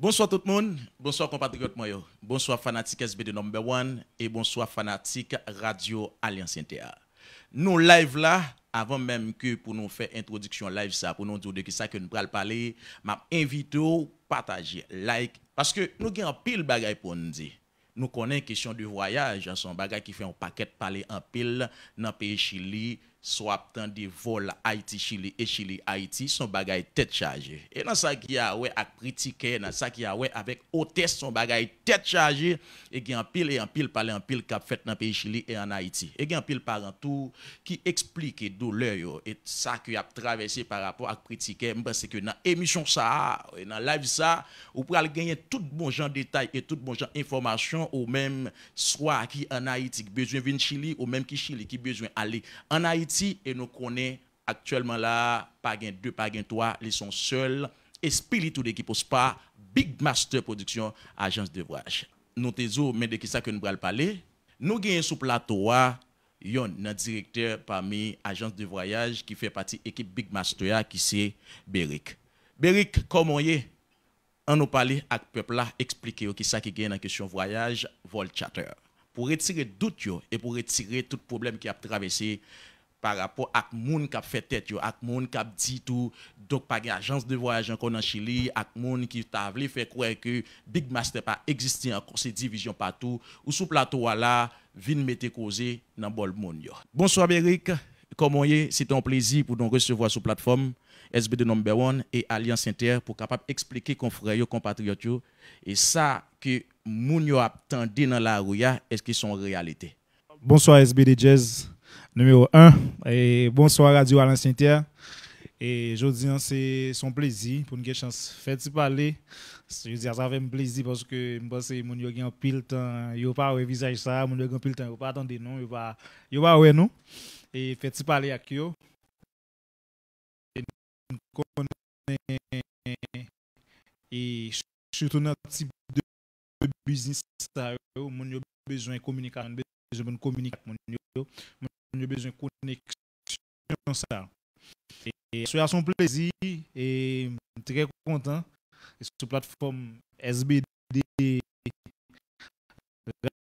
Bonsoir tout le monde, bonsoir compatriotes bonsoir fanatique SBD number one et bonsoir fanatique Radio Alliance Inter. Nous live là, avant même que pour nous faire introduction live ça, pour nous dire de ça que nous pral parler, m'invite à partager, like, parce que nous avons pile choses pour nous dire. Nous connaissons question du voyage, hein, son choses qui fait un paquet de parler en pile dans le pays Chili, soit des vols Haïti Chili et Chili Haïti son bagay tête chargée et dans ça qui a ouais à critiquer dans ça qui a ouais avec hôtesse son bagay tête chargée et qui en pile et en pile parler en pile qu'a fait dans pays Chili et en Haïti et qui en pile un tout qui explique douleur et ça qui a traversé par rapport à critiquer je que dans émission ça et dans live ça ou aller gagner tout bon genre détail et tout bon genre information ou même soit qui en Haïti besoin venir Chili ou même qui Chili qui besoin aller en Haïti et nous connaissons actuellement là, pas gain 2, pas gain 3, ils sont seuls. Et Spiritu l'équipe pas Big Master Production, agence de voyage. Nous te mais de qui ça que nous allons parler? Nous gagnons sous plateau yon nan directeur parmi agence de voyage qui fait partie équipe Big Master qui c'est Beric. Beric, comment est? On nous parle avec peuple là, expliquer qui ça qui gagne dans question voyage, vol charter. Pour retirer doute et pour retirer tout problème qui a traversé par rapport à moun qui fait tête à ak qui a dit tout, donc pas une agence de voyage encore en Chili, à moun qui a fait croire que Big Master pas existé encore, c'est division partout, ou sous plateau là, vin mette causé dans bol monde. Bonsoir Béric, comment C'est un plaisir pour nous recevoir sur plateforme SBD Number One et Alliance Inter pour capable expliquer aux compatriotes et ça que moun yo dans la rue est-ce qu'ils sont réalité. Bonsoir SBD Jazz numéro 1. Et bonsoir Radio Alain Cimetière. Et aujourd'hui, hein, c'est son plaisir pour une chance y parler. Je dis ça fait plaisir parce que je pense que mon yogi en pile temps, yo pas visage ça, mon yogi en pile temps, yo pas attendre non, il va yo pas ouais non. Et fait parler à qui yo. Et surtout dans type de business ça, mon yo besoin communication, besoin de communiquer mon yo, communiquer nous avons besoin de connexion. Ça. Et c'est à son plaisir et très content. sur la plateforme SBD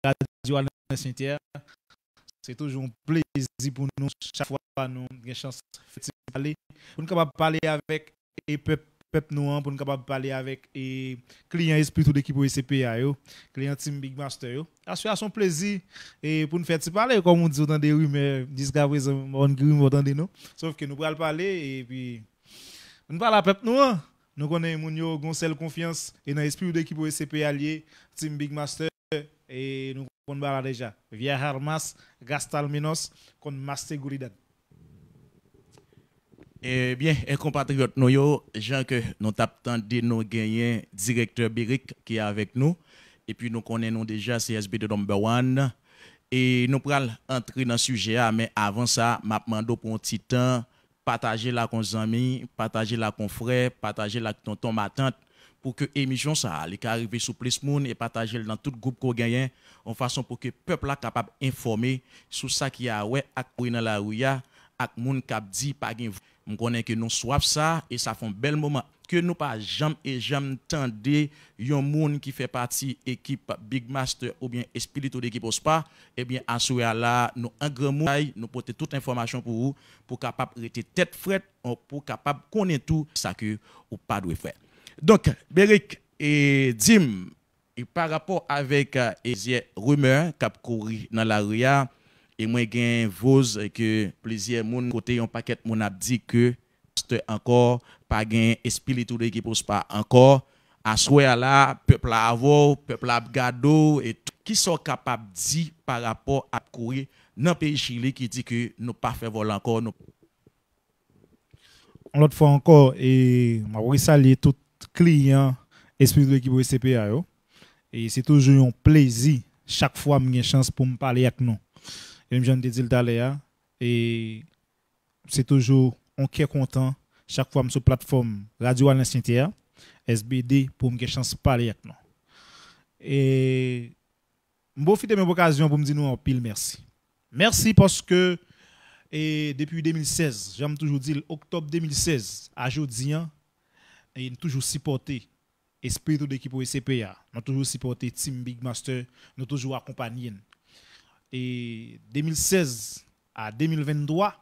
Radio Alain c'est toujours un plaisir pour nous chaque fois nous avons une chance de parler. Nous sommes capables de parler avec les peuples peuple nous pour nous capable parler avec et client esprit tout l'équipe OCPA yo client team Big Master yo son plaisir et pour nous faire parler comme on dit dans des rumeurs jusqu'à présent on grime nous sauf que nous pouvons parler et puis nous parler peuple nous hein. nous connaissons moun yo gon confiance et dans esprit de l'équipe lié team Big Master et nous parle déjà via Harmas Gastalminos contre Master Gouridad eh bien, et eh, compatriotes, nous, Jean, que nous de nos directeur Béric qui est avec nous. Et puis, nous connaissons déjà CSB de Number One. Et nous allons entrer dans le sujet, ah, mais avant ça, je demande pour un petit temps, partager la con amis, partager la confrère frère, partager la tonton, ma tante, pour que l'émission ça, les arrive sous plus monde et partager dans tout groupe qu'on gagne, en façon pour que le peuple soit capable d'informer sur ça qui a ouais, à dans la rue, à moun kap dit pas je connais que nous soif ça et ça fait un bel moment que nous pas jamais et jamais tendez un monde qui fait partie équipe Big Master ou bien Espirito d'équipe Ospa Eh bien à ce là nous un grand monde nous porter toute information pour vous pour capable rester tête frette pour capable connaître tout ça que ou pas de faire. Donc Beric et Dim et par rapport avec ces rumeurs cap couru dans la rue, et moi gain vos que plaisir mon côté un paquet mon a dit que encore pas gain esprit tout qui pose pas encore à souhait là peuple à avoir peuple à gado et qui sont capables dit par rapport à courir dans pays Chili qui dit que nous pas fait vol encore nous l'autre fois encore et m'a saluer tout client esprit de l'équipe CPA et c'est toujours un plaisir chaque fois j'ai une chance pour me parler avec nous et dit c'est toujours en qui content chaque fois sur plateforme Radio Alain SBD pour me chance parler avec nous. Et profite de mes occasions pour me dire nous en pile merci. Merci parce que depuis 2016, j'aime toujours dire octobre 2016 à aujourd'hui, et toujours supporté esprit de l'équipe C.P.A. Nous toujours supporté Team Big Master, nous toujours accompagné et 2016 à 2023,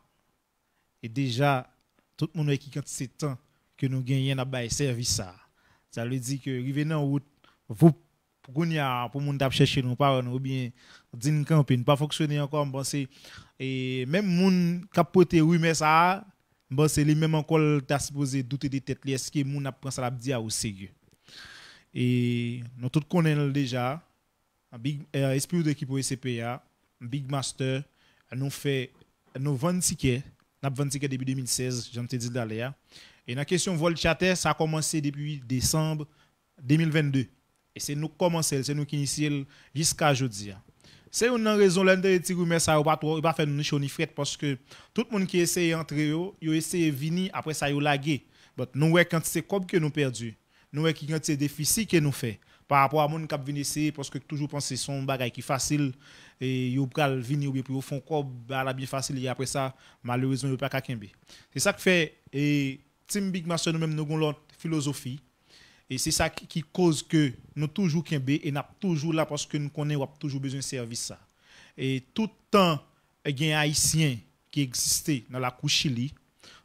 et déjà, tout le monde qui quand c'est temps que nous gagnons à service ça. Ça veut dire que revenez en route, vous pour nous tap chercher nos parents ou bien d'une campagne, pas fonctionner encore penser et même mon capoter oui mais ça bon c'est lui même encore t'a supposé douter des têtes. est-ce que les gens prend ça la au sérieux et nous tous connaissons déjà un big euh, esprit d'équipe au SCPA Big Master, nous fait nous 20 tickets, nous 20 tickets depuis 2016, j'en te dit d'aller hein. Et la question vol chatter, ça a commencé depuis décembre 2022. Et c'est nous qui commençons, c'est nous qui initions jusqu'à aujourd'hui. Hein. C'est une raison l'un des petits mais ça va pas faire nous chauffer fret parce que tout le monde qui essaie d'entrer, il essaie de venir après ça il lagué. Mais nous quand c'est comme que nous perdu, nous quand c'est déficit que nous fait par rapport à mon cap venu ici parce que toujours penser son bagage qui facile et yo pral venir ou bien pour fond quoi la bien facile et après ça malheureusement yo pas kakembe c'est ça qui fait et Tim big master nous même nous avons notre philosophie et c'est ça qui, cause que nous toujours kembe et n'a toujours là parce que nous connaissons toujours besoin de service ça et tout temps il haïtien qui existait dans la couche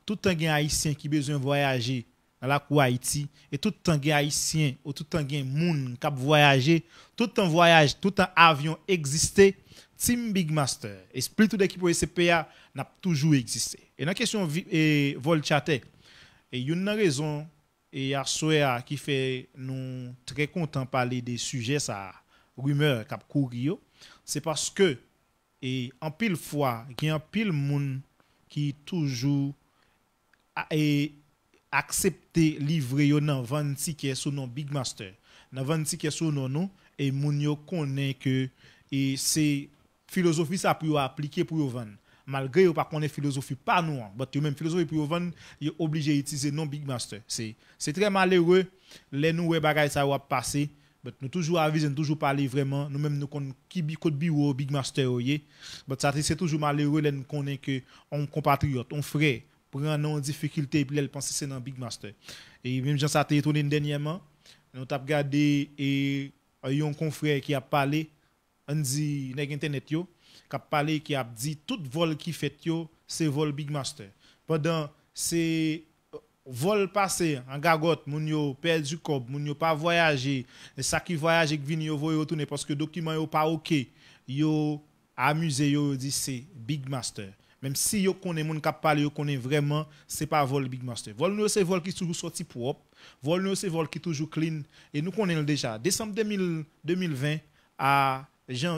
tout temps il haïtien qui besoin voyager dans la cour et tout le temps haïtien ou tout le temps moun moun k'ap voyager tout le voyage tout le avion existé Team Big Master et split d'équipe équipe n'a toujours existé et dans question et Volchate et une raison et Arsoea qui fait nous très contents parler des sujets ça rumeur k'ap courir c'est parce que et en pile fois il en pile moun qui toujours et accepter livrer dans 20 tickets sous nom Big Master. Dans 20 tickets sous nom nous, et moun yo connaît que et c'est philosophie ça pour appliquer pour vendre. Malgré yo pas connaît philosophie pas nous, mais hein. même philosophie pour vendre, yo obligé utiliser non Big Master. C'est c'est très malheureux les nous bagaille ça va passer. mais nous toujours avisons, toujours parler vraiment. Nous-mêmes, nous connaissons qui code bureau, Big Master. Mais ça, c'est toujours malheureux, nous connaissons que on compatriote, on frère, prend en difficulté il elle pense que c'est dans Big Master. Et même ça été étonné dernièrement, nous avons regardé et euh, un confrère qui a parlé, on dit sur internet yo, qui a parlé qui a dit tout vol qui fait c'est vol Big Master. Pendant ces euh, vol passé en gagote, moun yo perdu cob, moun yo pas voyager, ça qui voyage qui vient yo voyo retourner parce que document yo pas OK. Yo amusé yo dit c'est Big Master. Même si vous connaissez les gens qui parlent, vous vraiment, ce n'est pas vol Big Master. Vol nous, c'est vol qui est toujours sorti propre. Vol nous, c'est vol qui est toujours clean. Et nous connaissons déjà. Décembre 2020 à,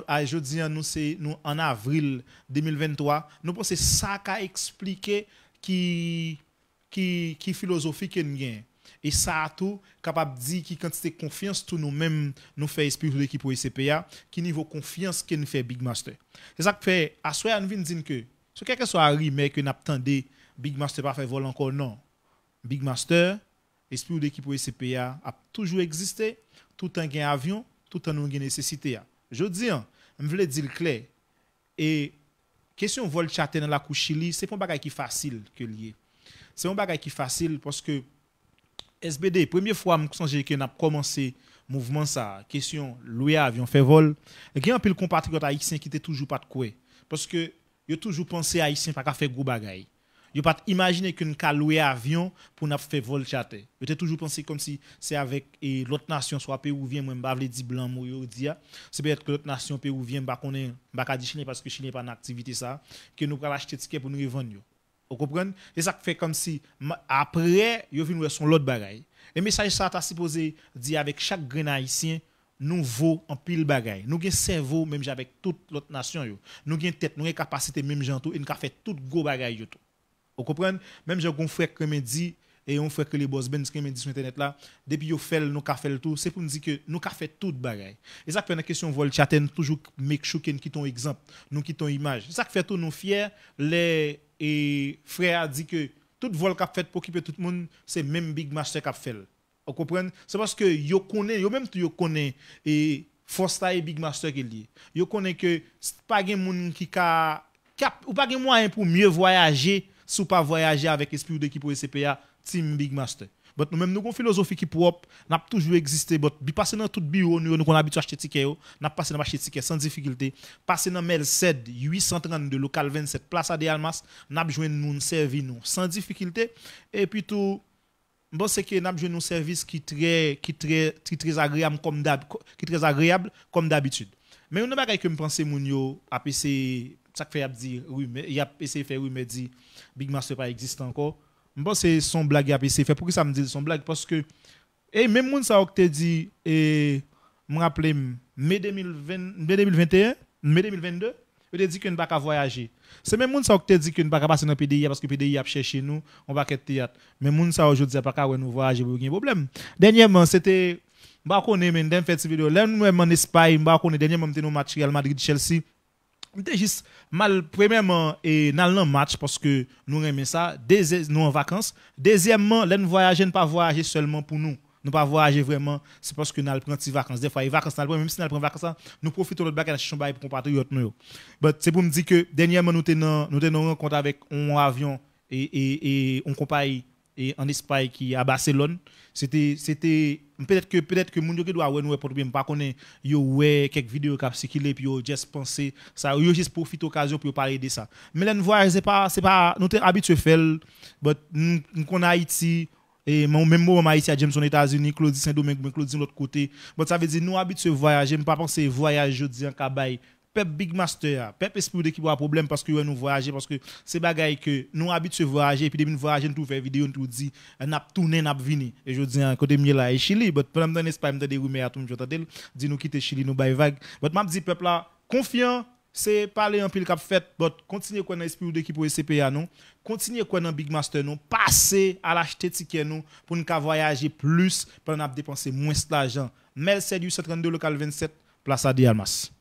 à jeudi, nous, nous, en avril 2023, nous pensons ça ka expliqué qui, qui, qui philosophie que nous Et ça a tout capable de dire qui quantité de confiance tout nous-mêmes nous fait esprit de l'équipe e pour qui niveau confiance qui nous fait Big Master. C'est ça que fait, à nous dire que So, que soit harry que que n'attendez, Big Master pas fait vol encore, non. Big Master, esprit d'équipe l'équipe l'ECPA, a toujours existé, tout en gain avion, tout en gain nécessité. Je dis, hein, je veux dire clair. Et question vol chatter dans la couche, c'est pas un bagage qui est facile que lié. C'est un bagage qui est facile parce que SBD, première fois que nous avons commencé mouvement ça, question louer avion, faire vol, il y a un peu compatriote haïtien qui était toujours pas de quoi. Parce que yo toujours pensé haïtien pas faire gros bagaille. Yo pas imaginer qu'une ka louer avion pour n'a faire vol charter. Yo toujours pensé comme si c'est avec l'autre nation soit péruvien moi m'pa vle di blanc moi yo di ah. c'est peut-être que l'autre nation péruvien pas connaît pas ka di chine parce que n'est pas en activité ça que nous pral acheter ticket pour nous revendre yo. Vous comprenez Et ça fait comme si après yo vinn son l'autre bagaille. Et message ça t'a supposé dire avec chaque grain haïtien nous vaut en pile bagaille. Nous avons cerveau même avec toute l'autre nation. Nous avons tête, nous avons capacité même gens tout, et nous avons fait tout gros bagaille. Vous comprenez? Même j'ai un frère qui me dit, et on fait que les boss ben qui me dit sur internet là, depuis yo fait nous avons fait tout, c'est pour nous dire que nous avons fait tout bagaille. Et ça fait une question vol chat, toujours make sure nous exemple, nous quittons image. Ça fait tout nous fiers, les frères disent que tout vol a fait pour occuper tout le monde, c'est même Big Master a fait. Vous comprenez C'est parce que vous connaissez, vous même vous connaissez et force et Big Master qui dit Vous connaissez que pas de monde qui ka ou pas de moyen pour mieux voyager sous pas voyager avec esprit d'équipe pour CPA Team Big Master. mais nous même nous une philosophie qui propre, n'a toujours existé Nous bi passer dans tout bureau nous d'acheter des acheter ticket oh. n'a passé dans des ticket sans difficulté, passer dans Mel 7 832 local 27 place à Almas, n'a joindre nous servir nous sans difficulté et puis tout bon c'est que nous avons un service qui très, qui très, qui très agréable comme qui très agréable comme d'habitude. Mais on bagaille que me penser mon yo a PC ça fait dire oui mais il a PC fait oui mais dit Big Master pas existe encore. bon c'est son blague a PC fait pourquoi ça me dit son blague parce que et même moun ça te dit et me rappeler mai 2020 mai 2021 mai 2022 je te dit qu'on ne pas voyager. C'est même les ça qui te dit qu'on ne pas passer dans le PDI parce que le PDI a cherché nous, on va être théâtre. Mais les gens aujourd'hui ne pas nous voyager pour aucun problème. Dernièrement, c'était m'a connais mais d'un fait cette vidéo là nous en Espagne m'a connais dernièrement fait notre match Real Madrid Chelsea juste mal premièrement et dans le match parce que nous aimons ça nous en vacances deuxièmement là nous voyager ne pas voyager seulement pour nous nous pas voyager vraiment, c'est parce que nous prenons des vacances. Des fois, les vacances, même si nous prenons vacances, nous profitons de notre bagage pour les compatriotes. Mais c'est pour me dire que dernièrement, nous avons une rencontre avec un avion et, et, et on compagnie et en Espagne qui est à Barcelone. C'était, c'était peut-être que peut-être que mon qui doit ouais nous pour bien pas connait yo ouais quelques vidéos qui et puis yo juste penser ça yo juste profite occasion pour parler de ça. Mais là nous c'est pas c'est pas nous t'es habitué faire mais nous a Haïti et mon même mot, ici à Jameson, aux États-Unis, Claudie Saint-Domingue, Claudie de l'autre côté. Bon, ça veut dire, nous habitons à voyager, je ne pas penser voyager je dis en Cabaye. peuple Big Master, pep esprit qui a problème parce que nous voyager, parce que c'est bagaille que nous habitons à voyager, et puis depuis nous voyager, nous faisons vidéo, nous dit, nous tourné, nous vini. Et je dis, hein, côté mieux là, et Chili, mais pendant que je pas des rumeurs, je dis, nous quitter Chili, nous bail vague. Mais je dis, peuple là, confiant, c'est parler en pile cap fait bot continuez qu'on esprit d'équipe pour CPA non continuer qu'on dans Big Master non passer à l'acheter ticket nous pour nous voyager plus pour nous dépenser moins d'argent Merci du 132 local 27 place à Dialmas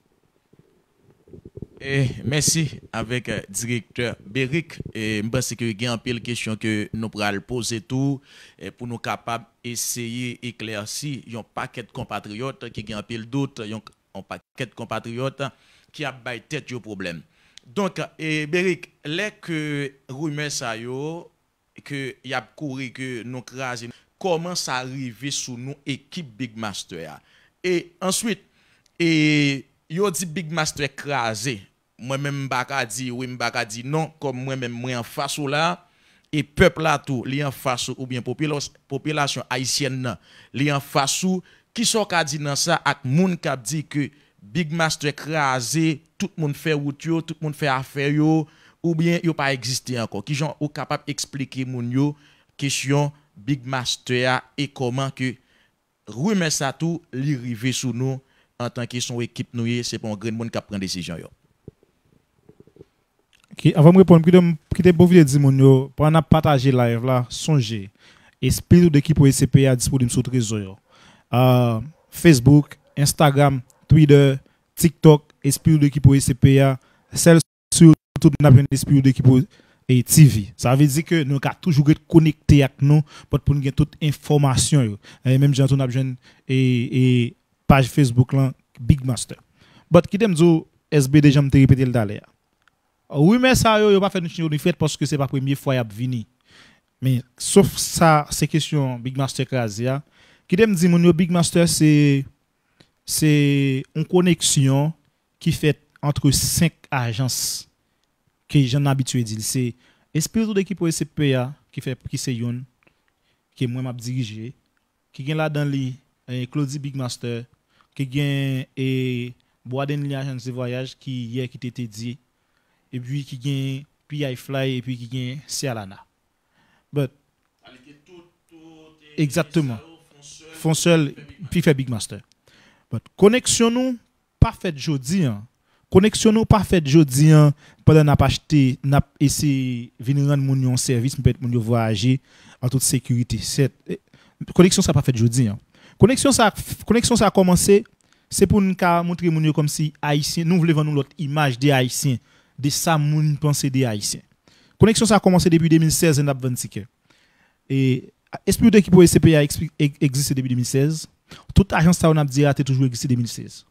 et merci avec le euh, directeur Beric. Et je pense que y a un pile question que nous pourrons poser tout et pour nous capable essayer éclaircir un paquet de compatriotes qui ont un pile d'autres, un paquet de compatriotes qui a baillé tête au problème. Donc, et eh, Beric, les que rumeurs ça yo, que y a couru que nous crasé, comment ça arrivé sous nous équipe Big Master Et ensuite, et eh, yo dit Big Master écrasé, Moi-même, je dit oui, je dit non, comme moi-même, moi en face là et peuple là tout li en face ou bien population population haïtienne li en face qui sont ka dit dans ça ak moun a dit que Big Master écrasé, tout le monde fait route, tout le monde fait affaire, yo, ou bien il pas existé encore. Qui sont capable d'expliquer mon question Big Master et comment que remet ça tout, sous nous en tant qu'équipe? son équipe, c'est pour un grand monde qui prend décision. Yo. Avant de répondre, qui est beau dire, mon pour en partager live là, songez, esprit d'équipe SCP à disponible sur Trésor. Euh, Facebook, Instagram, Twitter, TikTok, Esprit de qui pour CPA, celle sur YouTube, nous avons Esprit de qui et TV. Ça veut dire que nous avons toujours être connectés avec nous pour nous avoir toute information. Et même si entendu jeune et page Facebook là, Big Master. Mais qui dit dire SBD, me te répéter le d'aller. Oui, mais ça, yo, a pas fait une fête parce que c'est pas la première fois qu'il a venu. Mais sauf ça, c'est question Big Master Krasia. Qui t'aime dit mon Big Master, c'est c'est une connexion qui fait entre cinq agences que j'en habitué dire. C'est Esprit d'équipe SPA qui fait qui c'est qui est moi m'a dirigé qui gagne là dans les eh, Claudie Bigmaster qui gagne et Boaden agence de voyage qui hier qui t'était dit et puis qui gagne PI Fly et puis qui gagne Cialana. But exactement. Font seul puis fait Big Master connexion nous pas fait jodi hein. Connexion nous pas fait jodi hein pendant n'a pas acheté n'a essayé venir rendre un service peut mon voyager en toute sécurité. Cette eh, connexion ça pas fait jodi hein. Connexion ça connexion ça a commencé c'est pour nous montrer mon comme si haïtien nous voulions nous notre image des haïtiens de ça nous penser des haïtiens. Connexion ça a commencé depuis 2016 n'a 26 Et l'esprit de l'équipe pour CPA e-, existe depuis 2016. Toute agence, ça, on a dit, a ah, toujours existé 2016.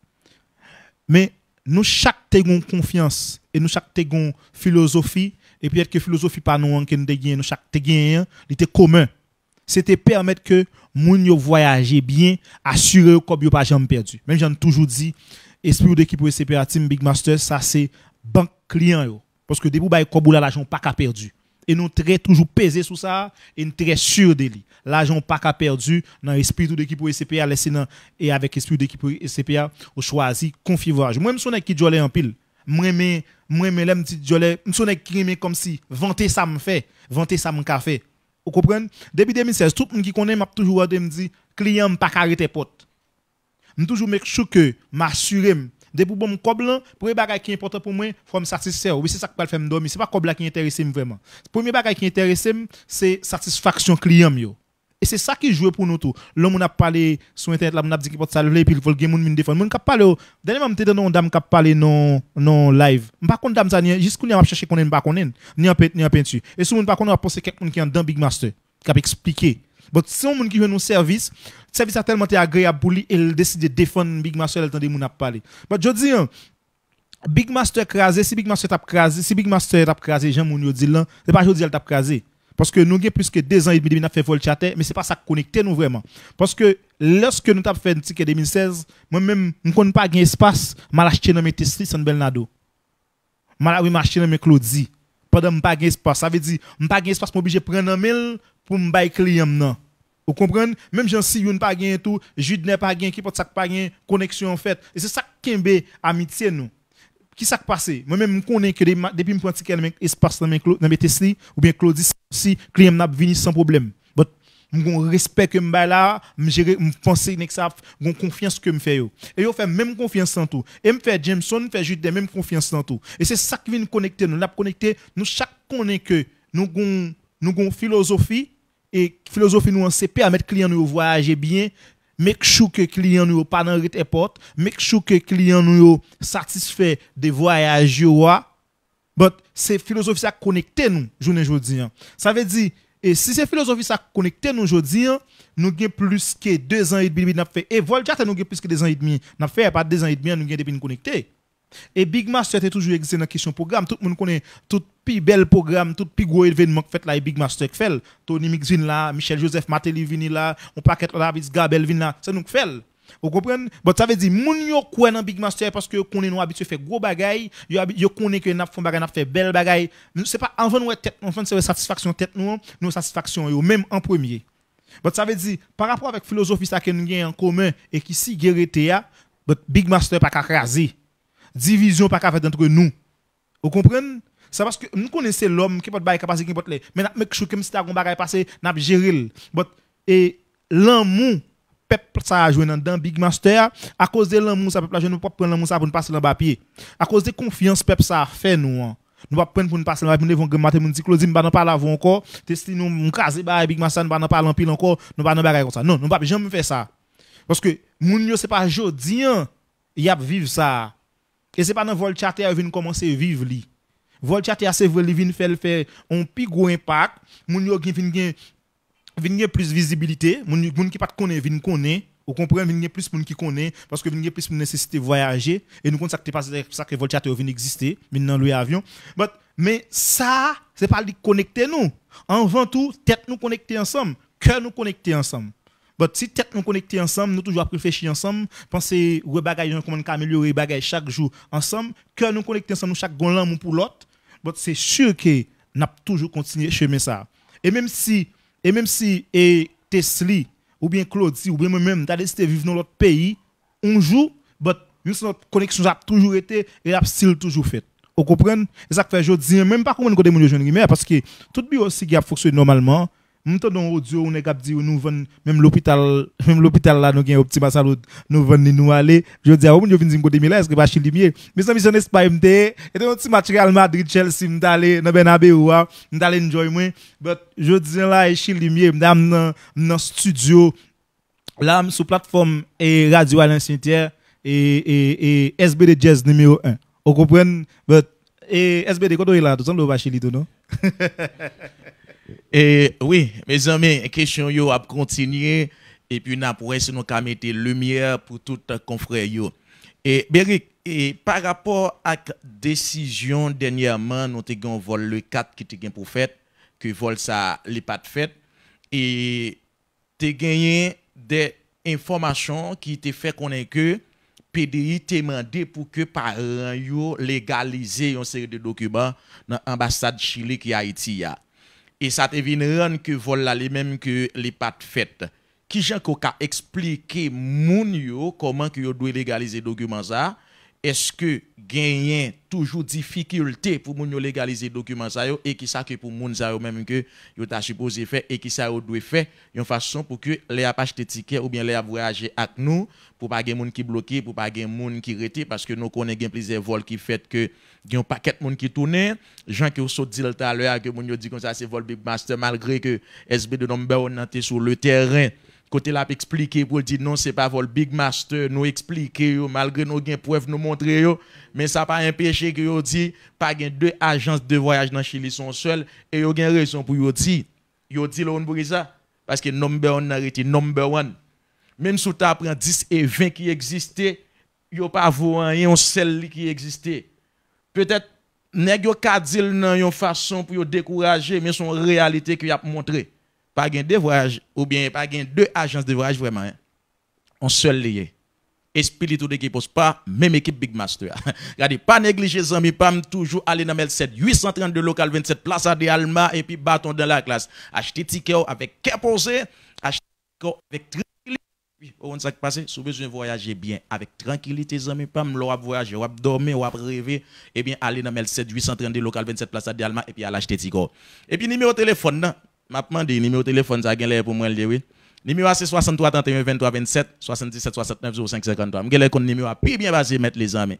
Mais nous, chaque gon confiance et nous, chaque une philosophie, et peut-être que philosophie pas nous, qui nous nous chaque hein, il était commun. C'était permettre que yo voyager bien, assurer que n'ont pas jamais perdu. Même j'en toujours dit, esprit d'équipe CPA Team Big Master, ça c'est banque client. Parce que debout, vous avez l'argent, pas qu'à perdu et nous très toujours pesé sur ça et nous très sûr de lui. L'argent pas qu'à perdu dans l'esprit de l'équipe Laissez-nous, et avec l'esprit de l'équipe SCPA, on choisit confivage. Moi, je suis qui jolé en pile. Moi, je moi, je l'aime petit jolé. Je suis qui comme si vanter ça me fait, vanter ça me fait. Vous comprenez? Depuis 2016, tout le monde qui connaît m'a toujours dit, client pas qu'à tes pote Je toujours make que m'assurer Dès pour bon cob pour premier bagage qui est important pour moi, faut me satisfaire. Oui, c'est ça qui va le faire me dormir, c'est pas le qui intéresse vraiment. Premier bagage qui intéresse c'est satisfaction client yo. Et c'est ça qui joue pour nous tous. L'homme, on a parlé sur Internet, là, on a dit qu'il faut saluer puis il faut que les gens me défendent. On a parlé, dernièrement, je dans une dame qui a parlé non, non live. Je ne sais pas ni jusqu'où on a chercher qu'on ne pas qu'on ni en peinture. Et si on pas qu'on a pensé quelqu'un qui est dans Big Master, qui a expliqué donc, si on qui veut nous service, le service a tellement été agréable pour lui et il décide de défendre Big Master, elle entendait a parler. Mais je dis, Big Master est si Big Master crasé, si Big Master est crasé, dit c'est pas aujourd'hui elle est crasé. Parce que nous avons plus que deux ans et demi, fait vol chatter, mais ce n'est pas ça qui nous vraiment. Parce que lorsque nous avons fait un ticket 2016, moi-même, je ne connais pas d'espace, je acheté dans mes c'est un bel nado. Je acheté dans mes Claudie. Pendant que je n'ai pas d'espace, ça veut dire que je n'ai pas d'espace, je suis obligé de prendre un mail pour me bailler client non. Vous comprenez Même si vous n'avez pas gagné tout, Jude n'est pas gagné, qui peut pas gagné, connexion en fait. Et c'est ça qui est amitié nous. Qui s'est passé Moi-même, je connais que depuis que je pratique espace dans mes Tesla, ou bien Claudis, si client n'a venu sans problème. Je respecte que je là, je pense que ça, suis confiance que je fais. Et je fais même confiance dans tout. Et je fais Jameson, je fais des même confiance dans tout. Et c'est ça qui vient nous connecter. Nous, nous connecter, nous, chaque connaît que nous nous une philosophie et philosophie nous c'est permettre client nous voyager bien make sure que client nous pas dans le mais make sure que client nous satisfait des voyages but c'est philosophie ça connecter nous journée aujourd'hui hein. ça veut dire et si cette philosophie ça connecter nous aujourd'hui hein, nous avons plus que deux ans et demi n'a fait et voilà nous avons plus que deux ans et demi n'a fait pas deux ans et demi nous avons depuis connecté et Big Master était toujours existé dans la question programme. Tout le monde connaît tout plus bel programme, tout plus gros événement que fait là, Big Master fait. Tony Mixin là, Michel Joseph Matéli vini là, on paquet Rabbits Gabel vini là. C'est nous qui fait. Vous comprenez? Bon, ça veut dire, moun yo kouè dans Big Master parce que qu'on nous habitué fait gros bagay, yo, yo que nous font bagay, nap fait belle bagay. C'est pas avant nous tête, enfin c'est satisfaction tête nous, nous satisfaction yo, même en premier. Bon, ça veut dire, par rapport avec philosophie ça que nous en commun et qui si guérité, Big Master pas qu'à craser division pas qu'à faire entre nous. Vous comprenez C'est parce que nous connaissons l'homme qui peut pas être qui peut faire mais nous make sure que si nous gon bagay passé n'a gérer et l'amour peuple ça a joué dans Big Master à cause de l'amour ça peuple a ne nous pas prendre l'amour pour nous passer dans le papier. À cause de confiance peuple ça a fait nous. Hein. Nous pas prendre pour nous passer dans le papier Nous devant grand que nous ne pouvons pas parler encore, tester nous nous dire que bah, Big Master nous pas parler pile encore, nous ne pouvons pas comme ça. Non, nous ne pouvons jamais faire ça. Parce que nous ne savons pas il y a vivre ça. Et ce n'est pas dans vol charter qui vient commencer à vivre. Li. Vol charter, c'est vrai, il vient faire un plus gros impact. Moun yo qui vient plus visibilité. Moun, gens qui pas connaît, vient connaître. Vous comprenez, ils plus de gens qui connaît, parce que ont plus de nécessité voyager. Et nous contactons pas ça que Volchater vient exister, maintenant avion. Mais ça, ce n'est pas de connecter nous. En tout, tête nous connecter ensemble, cœur nous connecter ensemble. Mais si tête nous connectons ensemble, nous toujours réfléchir ensemble, penser ouais bagaille hein, comment améliorer bagaille chaque jour ensemble, que nous connecter ensemble chaque gon pour l'autre. c'est sûr que n'a toujours continué chemin ça. Et même si et même si et Tesli ou bien Claudie ou bien moi-même t'as décidé de vivre dans notre pays, on joue notre connexion a toujours été et a style toujours fait. Vous comprenez Et ça que je dis même pas comment côté mon jeune mais parce que tout bio aussi qui a fonctionné normalement Mwen ton don ou diyo ou ne kap diyo nou ven, menm l'opital, menm l'opital la nou gen yo pti basal nou ven ni nou ale. Jou diya, ou mwen yo vin zin kou deme la, eske ba chili miye. Mwen son misyon espay mde, eto yon ti material Madrid, Chelsea, mwen talen, nabene abe ou a, mwen talen njoy mwen. Jou diyan la, eski li miye, mwen dan mnen studio, la m sou platform, e radio Alain Sintier, e, e, SBD Jazz nime yo. O koupwen, SBD kou do yon la, doutan lou ba chili tou nou. Hehehehe Et oui, mes amis, question yo a continué et puis n'a pour si nous mettre lumière pour tout les yo. Et Beric, par rapport à la décision dernièrement, nous avons un vol le 4 qui était pour fait, que vol ça les pas de fait et tu gagné des informations qui te fait connaître que PDI t'a demandé pour que parents yo légaliser une série de documents dans l'ambassade Chili qui Haïti et ça te vient que vol là les mêmes que les pattes faites qui j'en qu'on expliquer moun yo comment que yo doit légaliser document ça est-ce que gagnent toujours difficulté pour moun yo légaliser document documents et qui ça que pour moun ça même que yo ta supposé faire et qui ça yo doit faire une façon pour que les a des tickets ou bien les voyager avec nous pour pas des gens qui bloqué pour pas des gens qui rete parce que nous connaissons gagne plusieurs vols qui fait que des un paquet moun qui des gens qui ont dit tout à l'heure que moun yo dit comme ça c'est vol big master malgré que SB de number ont été sur le terrain Côté là, expliquer pour dire non, c'est pas vol Big Master, nous expliquer, malgré nos gains preuves, nous montrer, mais ça pas empêché que yo dit, pas gain deux agences de voyage dans Chili sont seuls, et yo gain raison pour yo dit, yo dit l'on pour ça, parce que number one arrêté, number one. Même si tu apprends 10 et 20 qui existaient, yo pas vu rien, seul qui existait. Peut-être, nèg yo ka dit nan yon façon pour décourager, mais c'est une réalité qu'il a montré pas de voyage ou bien pas de deux agences de voyage vraiment. Hein. On seul lié. Esprit tout qui pose pas, même équipe Big Master. Regardez, pas négliger Zami Pam, toujours aller dans le 7, 832 local 27, place à des Alma et puis bâton dans la classe. Achetez ticket avec Keposé, achetez ticket avec oui, on s'est passé, si vous besoin voyager bien, avec tranquillité, amis, pas vous voyager, vous dormir, vous rêver, et bien, allez dans le 7 832 local 27 place à Alma et puis à acheter ticket. Et puis, numéro de téléphone, hein m'a demandé numéro de téléphone ça gagne pour moi le oui. Numéro c'est 63 31 23 27 77 69 05 53. M'gèle le numéro puis bien vas-y, mettre les amis.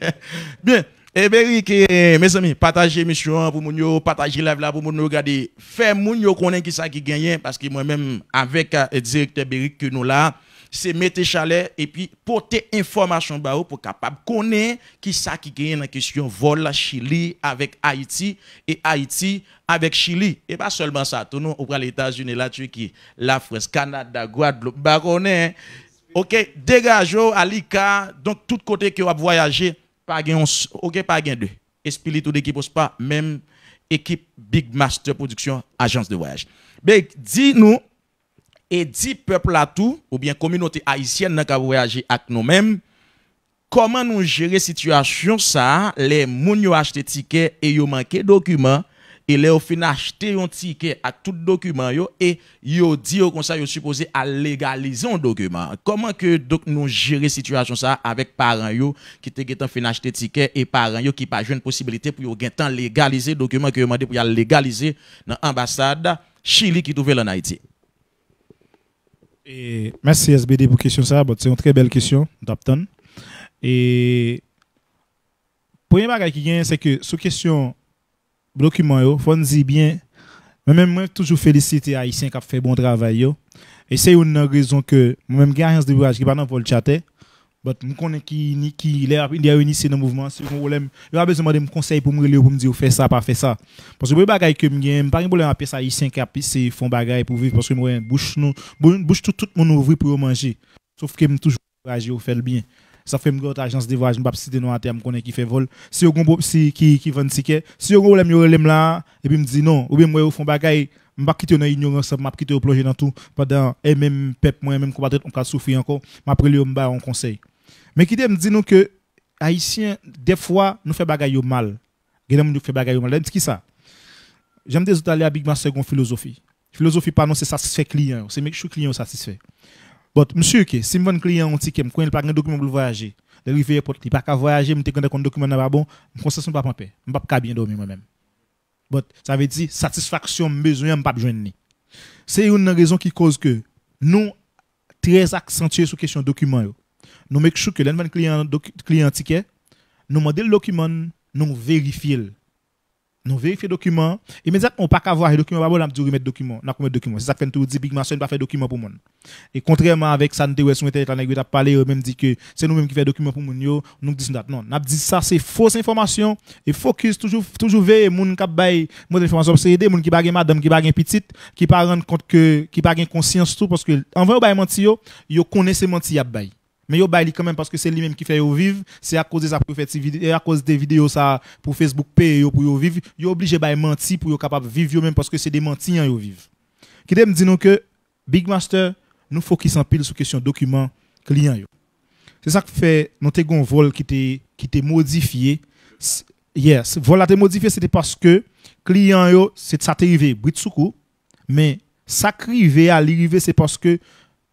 bien. Et eh Beric, eh, mes amis, partagez l'émission hein, pour moun partagez live là pour moun regarder. Faites moun yo connaître qui ça qui gagne parce que moi-même avec euh, le directeur Beric que nous là, c'est mettre chalet et puis porter information pour capable connaître qui ça qui gagne dans question vol Chili avec Haïti et Haïti avec Chili et pas seulement ça tout nous les États-Unis la Turquie la France Canada Guadeloupe baronné OK dégagez Alika donc tout côté que vous voyager pas gain OK pas gain deux esprit tout d'équipe pas même équipe Big Master Production agence de voyage Mais dis nous et dit peuple à tout, ou bien communauté haïtienne qui a voyagé avec nous-mêmes, comment nous gérer situation ça, les gens qui ont des ticket et ont manqué documents, et les ont final acheter un ticket à tout document et ont dit au conseil yo supposé à légaliser un document. Comment que donc nous gérer situation ça avec parents yo qui te fin acheter ticket et parents yo qui pas une possibilité pour yo temps légaliser document que yo demandé pour légaliser dans l'ambassade Chili qui est en Haïti merci SBD pour la question ça, c'est une très belle question d'Apton. Et premier bagage qui vient c'est que sous question document il faut dire bien mais même moi toujours féliciter haïtien qui a fait bon travail yo. Et c'est une raison que moi même j'ai de voyage qui pas dans vol chatter eh. Mais je connais qui qui les il y a c'est dans mouvement, c'est un problème. Il a besoin de mon conseil pour me pour me dire fais ça, pas faire ça. Parce que les bagages que je pas de problème à ça ici, qui c'est font bagages pour vivre parce que moi une bouche nous bouche tout tout monde ouvrir pour manger. Sauf que me toujours agir au faire le bien. Ça fait une grande agence de voyage, je ne pas non à terme connaît qui fait vol. Si on si qui qui vend ticket, si on problème yo relève là et puis me dit non ou bien moi au font bagages je vais quitter dans l'ignorance, je vais quitter plonger dans tout pendant et même peuple moi même combattre on va souffrir encore, m'a pris un conseil. Mais qui me dit nous que Haïtiens, des fois, nous fait bagaille mal. Nous nous fait bagaille mal. ce qui ça? J'aime des aller à Big Master La philosophie. Philosophie, pas non, c'est satisfait client. C'est je suis client satisfait. Bon, monsieur, que si mon client un ticket, je il pas de document pour voyager. De rivière pour il pas qu'à voyager, je n'ai pas de document pas bon, je ne pas pampé. Je ne pas bien dormir moi-même. Bon, ça veut dire satisfaction besoin, je pas besoin C'est une raison qui cause que nous très accentués sur la question document nous make sure que l'envoi client client ticket, nous demandons le document, nous vérifions. Nous vérifions le document. Immédiatement, on pas qu'à voir le document, on n'a pas remettre document. On remettre document. C'est ça fait nous dit Big Master, pas fait document pour moi. Et contrairement avec ça, nous sur Internet, on a parlé, même dit que c'est nous-mêmes qui fait document pour moi. Nous disons non. On dit ça, c'est fausse information. Et focus, toujours, toujours veiller, moun qui bail, moun information c'est aider, moun qui bague madame, qui bague petite, qui pas rendre compte que, qui pas conscience tout, parce que, en vrai, on bail menti, yo, yo connaissent menti, bail. Mais yo li quand même parce que c'est lui-même qui fait yo vivre, c'est à cause de ça pour faire et à cause des vidéos ça pour Facebook payer pour yo vivre, yo obligé de mentir pour yo capable vivre même parce que c'est des mentir hein, yo vivre. Qui me dit non que Big Master nous focus en pile sur question document client yo. C'est ça qui fait nous grand un vol qui était qui était modifié. Yes, vol a été modifié c'était parce que client yo c'est ça t'est arrivé mais ça arrivé à l'arrivée c'est parce que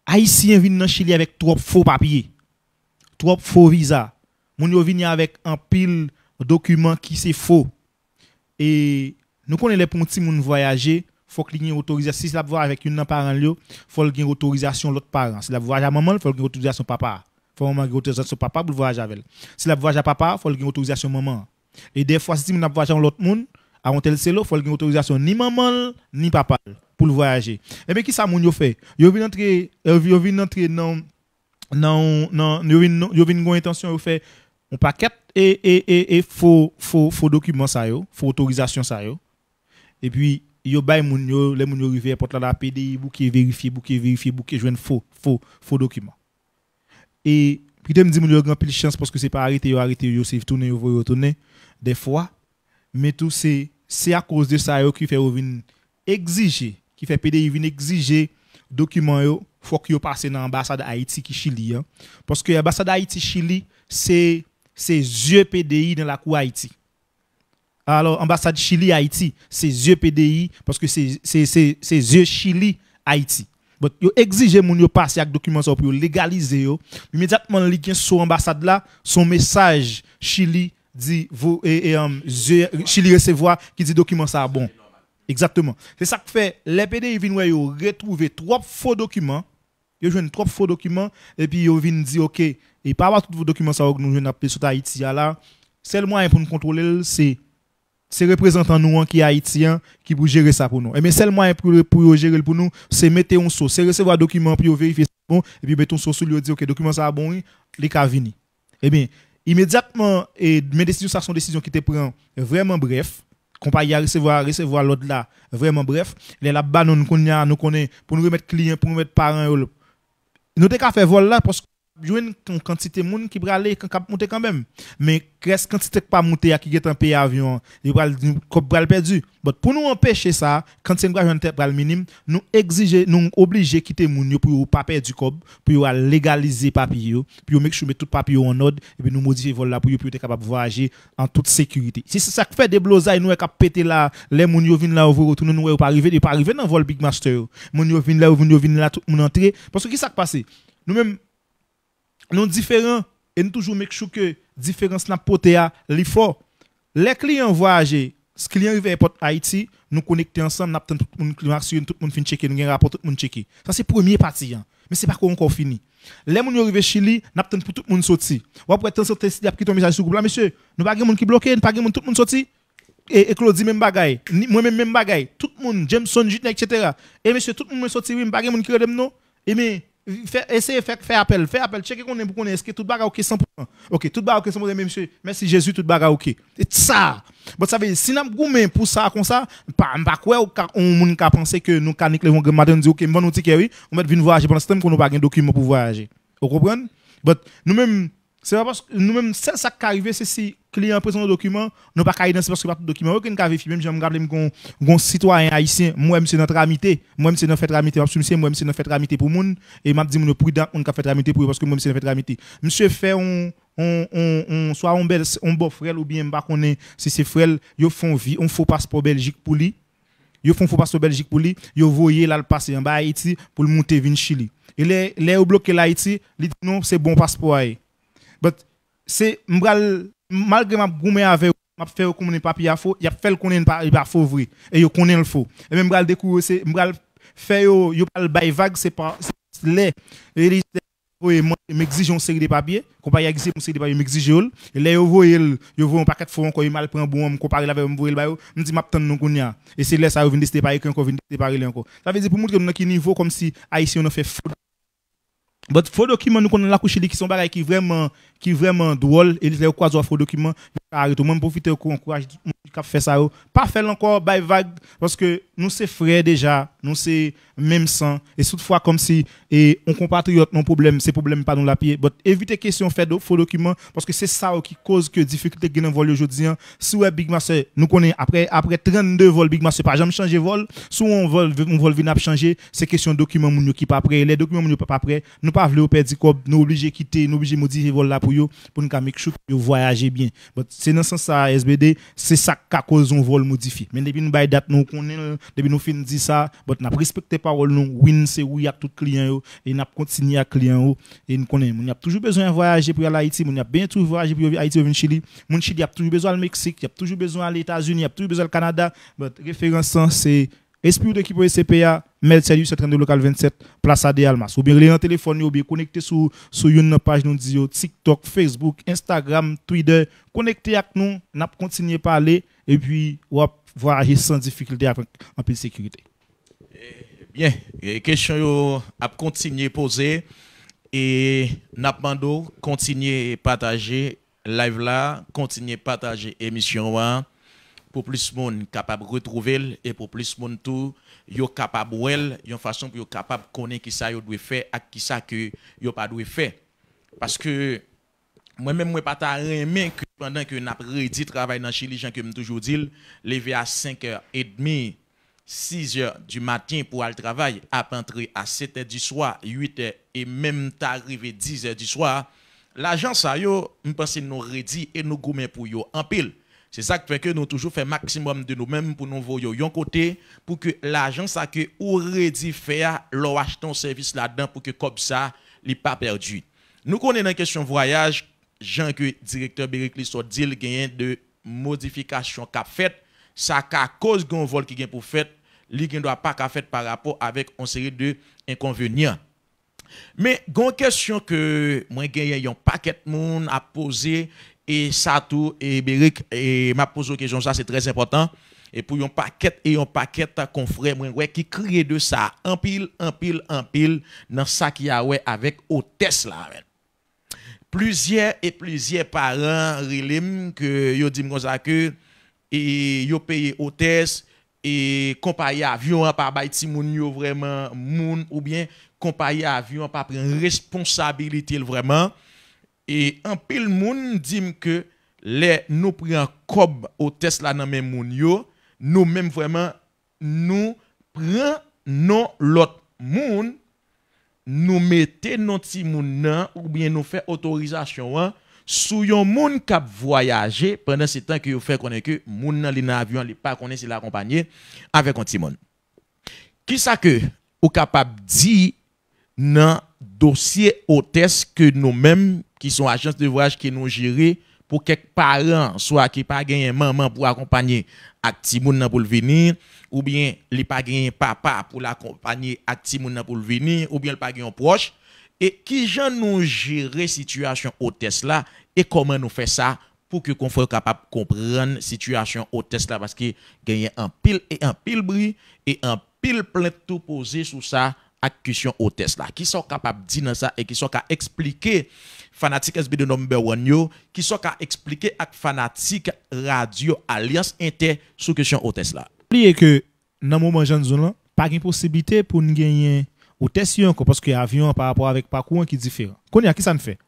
Haïtiens viennent dans Chili avec trop faux papiers, trop faux visas. Moun yo viennent avec un pile documents qui c'est faux. Et nous connaissons les petits moun voyager, faut qu'il y ait une autorisation. Si la voyage avec une parent, il faut qu'il y ait une autorisation l'autre parent. Si la voyage à maman, il faut qu'il y ait une autorisation papa. Faut maman une autorisation papa pour voyager avec elle. Si la voyage à papa, il faut qu'il y ait une autorisation maman. Et des fois, si moun voyage à l'autre monde, à un tel il faut qu'il y ait autorisation ni maman, ni papa pour le voyager. Et eh bien, qui ça, moun yo fait? Yo vin entrer, yo vient entrer non, non non, yo vient, yo vient intention, yo fait un paquet et, et, et, et faux, faux, faux documents ça yo, faux autorisation ça yo. Et puis, yo bay moun yo, les moun yo rivière, porte la la PDI, bouquet vérifié, bouquet vérifié, bouquet jouen faux, faux, faux document. Et, puis, me dit moun yo grand pile chance parce que c'est pas arrêté, yo arrêté, yo c'est tourné, yo retourné Des fois, mais tout c'est, c'est à cause de ça yo qui fait revenir exiger qui fait PDI vient exiger documents yo faut qu'ils passe dans l'ambassade Haïti qui Chili hein. parce que l'ambassade Haïti Chili c'est c'est yeux PDI dans la cour Haïti. Alors ambassade Chili Haïti c'est yeux PDI parce que c'est c'est yeux Chili Haïti. Bon, yo exige moun yo passe avec documents pour légaliser yo. Immédiatement li gen sur ambassade là son message Chili dit vous et, um, Chili recevoir qui dit document ça bon. Exactement. C'est ça que fait les PDI viennent retrouver trois faux documents. Ils jouent trois faux documents et puis ils viennent dire OK, et pas avoir tous vos documents ça nous avons appelé sur Haïti là. moyen pour nous contrôler c'est c'est représentant nous hein, qui haïtien qui pour gérer ça pour nous. Et mais moyen pour pour gérer pour nous, c'est mettre un saut, c'est recevoir document puis vérifier bon et puis mettre un saut sur lui dire OK, document ça bon, les cas vini. Eh bien, immédiatement et mes décisions ça sont décisions qui te prises vraiment bref compagnie à recevoir, recevoir l'autre là. Vraiment, bref. Les là-bas, nous, connaissons, nous connaissons, pour nous remettre clients, pour nous remettre parents. Nous, nous avons fait vol là parce que une quantité de monde qui peut aller monter quand même mais ne quantité pas monter qui est en pays avion il peut le perdu pour nous empêcher ça quand une un de minimum nous exiger nous obliger quitter gens pour pas perdre du cob pour légaliser papiers puis mettent tous tout papiers en ordre et puis nous modifier les là pour qu'ils capable voyager en toute sécurité si c'est ça qui fait des blosailles nous cap péter là les moun yo viennent là on retourner nous pas arriver pas arriver dans vol big master gens qui viennent là nous viennent là tout monde entrer parce que qui ça passé nous même nous différents et nous toujours make sure que différence n'a pas à l'effort. Les clients voyagent, ce client arrive à l'aéroport Haïti, nous connecter ensemble, nous avons tout le monde tout le monde fin checker, nous avons rapport tout le monde checker. Ça c'est premier partie hein. Mais c'est pas encore fini. Les gens arrivent Chili, nous avons tout le monde sortir. Ou après être sorti, il a qui ton message sur groupe là monsieur, nous pas monde qui bloqué, nous pas monde tout le monde sorti. Et, et Claudie même bagaille, moi-même même bagaille, tout le monde, Jameson, Jutna, etc. Et monsieur, tout le monde sorti, oui, pas monde qui redem non. Et mais essayez de faire appel, faire appel, checker qu'on est pour qu'on est, est-ce que tout bagage ok 100%. Ok, tout bagage ok 100%, mais monsieur, merci Jésus, tout bagage ok. C'est ça. Bon, ça veut dire, si nous avons pour ça, comme ça, pas on peut penser que nous, quand nous avons matin, nous ok, nous avons oui, on va venir voyager pendant ce temps qu'on n'a pas gain document pour voyager. Vous comprenez? mais nous même c'est pas parce que nous-mêmes, ça qui arrive, c'est si client présente un document, nous pas qu'à c'est parce que pas tout document, aucun qu'à vérifier, même j'aime rappeler qu'on citoyen haïtien, moi-même c'est notre amitié, moi-même c'est notre fait amitié, moi-même c'est notre fait amitié pour monde, et m'a dit, nous prudent, on a fait amitié pour parce que moi-même c'est notre fait amitié. Monsieur fait, on, on, on, on, soit on bel, on beau frère, ou bien, bah, qu'on est, si c'est frère, ils font vie, on faut passe pour Belgique pour lui, ils font passe pour Belgique pour lui, ils voyez là le passer en bas Haïti pour le monter vin Chili. Et les, les bloqué l'Haïti, ils disent non, c'est bon passeport. Mais c'est malgré ma avec m'a fait connaître papier à faux, il a fait connaître pas pas faux vrai et il connaît le faux. Et même le découvrir c'est le fait yo yo le bail e vague c'est pas les il m'exige une série de papiers, qui c'est une série de papiers, m'exige yo e yo un paquet de encore, il mal prend bon, e le dit m'attend kounya. Et c'est là ça vient de vient de encore. Ça veut dire pour montrer nous niveau comme si ici on fait votre faux document, nous connaissons la couche qui sont des qui vraiment, qui vraiment drôle. Et les quoi faux document carré ah, tout le monde profiter pour encourager tout le monde qui a fait ça pas faire encore by vague parce que nous c'est frères déjà nous c'est même sang et toutefois comme si et on compatriote nos problèmes c'est problème pas dans la pied but éviter question fait de faux documents parce que c'est ça qui cause que difficulté que nous vol aujourd'hui hein. si ouais big master nous connaît après après 32 vols big master pas jamais changer vol si on vol on vol vient changer c'est question documents ne qui pas prêt les documents sont pas prêt nous pas voulons perdre nous obligé quitter nous obligé modifier vol là pour yo pour nous make sure voyager bien but c'est dans ce sens ça SBD c'est ça qui cause un vol modifié mais depuis une date nous connaît depuis nous fin dit ça nous avons respecté parole nous win c'est oui à tout client et n'a continué à client et nous avons on a toujours besoin de voyager pour aller à Haïti on a bien toujours voyager pour aller Haïti au Chili mon Chili toujours besoin au Mexique nous avons toujours besoin aux États-Unis nous toujours besoin au Canada mais référence hein, c'est Esprit d'équipe CPA, Mercedes 732 local 27, place AD Almas. Ou bien les en téléphone, ou bien connecté sur sur une page nous disons TikTok, Facebook, Instagram, Twitter. Connectez avec nous, n'a continuer à parler et puis allons voyager sans difficulté avec un peu de sécurité. Eh bien, les eh, questions à continuer à poser et n'a continuer à partager live là, continuer à partager émission pour plus de monde capable de retrouver et pour plus de monde tout, yo capable de une façon pour capable de connaître qui ça yo doit faire et qui ça que yo pas faire. Parce que moi-même, je suis pas ta que pendant que je redit travail dans Chili, je que me toujours dit, lever à 5h30 6h du matin pour aller travailler, après entrer à 7h du soir, 8h et même à 10h du soir, l'agence a yo, je pense nous redit et nous gourmet pour yo en pile. C'est ça qui fait que nous toujours fait maximum de nous-mêmes pour nous voir un côté pour que l'agence ça que aurait faire leur acheter service là-dedans pour que comme ça, il pas perdu. Nous connaissons la question voyage, Jean que directeur qu'il soit dit gain de modification qu'a fait ça à cause d'un vol qui vient pour fait, il ne doit pas qu'à fait par rapport avec une série de inconvénients. Mais une question que moi gagne un paquet de monde à poser et ça tout, et Béric, et ma pose questions, ça c'est très important. Et pour yon paquet et un paquet confrères qui crée de ça en pile, en pile, en pile dans ça qui a ouais avec hôtesse là. Plusieurs et plusieurs parents rilim que yo dit comme que et yo payé hôtesse et compagnie avion hein, pas bay ti yo vraiment moun ou bien compagnie avion pas prendre responsabilité vraiment et un pile moun dit que les nous prenons cob au test la dans même moun yo, nous mêmes vraiment nous prenons non l'autre moun nous mettons nos petits ou bien nous fait autorisation hein, sous yon moun kap voyager pendant ce temps que yo fait connaît que moun nan li nan avion li pas connaît si l'accompagner avec un petit moun. Qui ça que ou capable dit dans dossier test que nous-mêmes qui sont agences de voyage qui nous gèrent pour quelques parents, soit qui pas gagné maman pour accompagner Actimoun pour le venir, ou bien les pas gagné papa pour l'accompagner Actimoun pour le venir, ou bien le pas gagné proche. Et qui gens nous gérer situation hôtesse là et comment nous faire ça pour que qu'on soit capable de comprendre situation hôtesse là parce que gagner un pile et un pile bruit et un pile plein tout posé sur ça ak question hôtesse là qui sont capables de dire ça et qui sont capables expliquer fanatique de number one yo qui sont capables expliquer ak fanatique radio alliance inter sous question hôtesse là oubliez que dans moment jeune zone pas une possibilité pour nous gagner hôtesse parce que avion par rapport avec parcours qui est différent a qui ça ne fait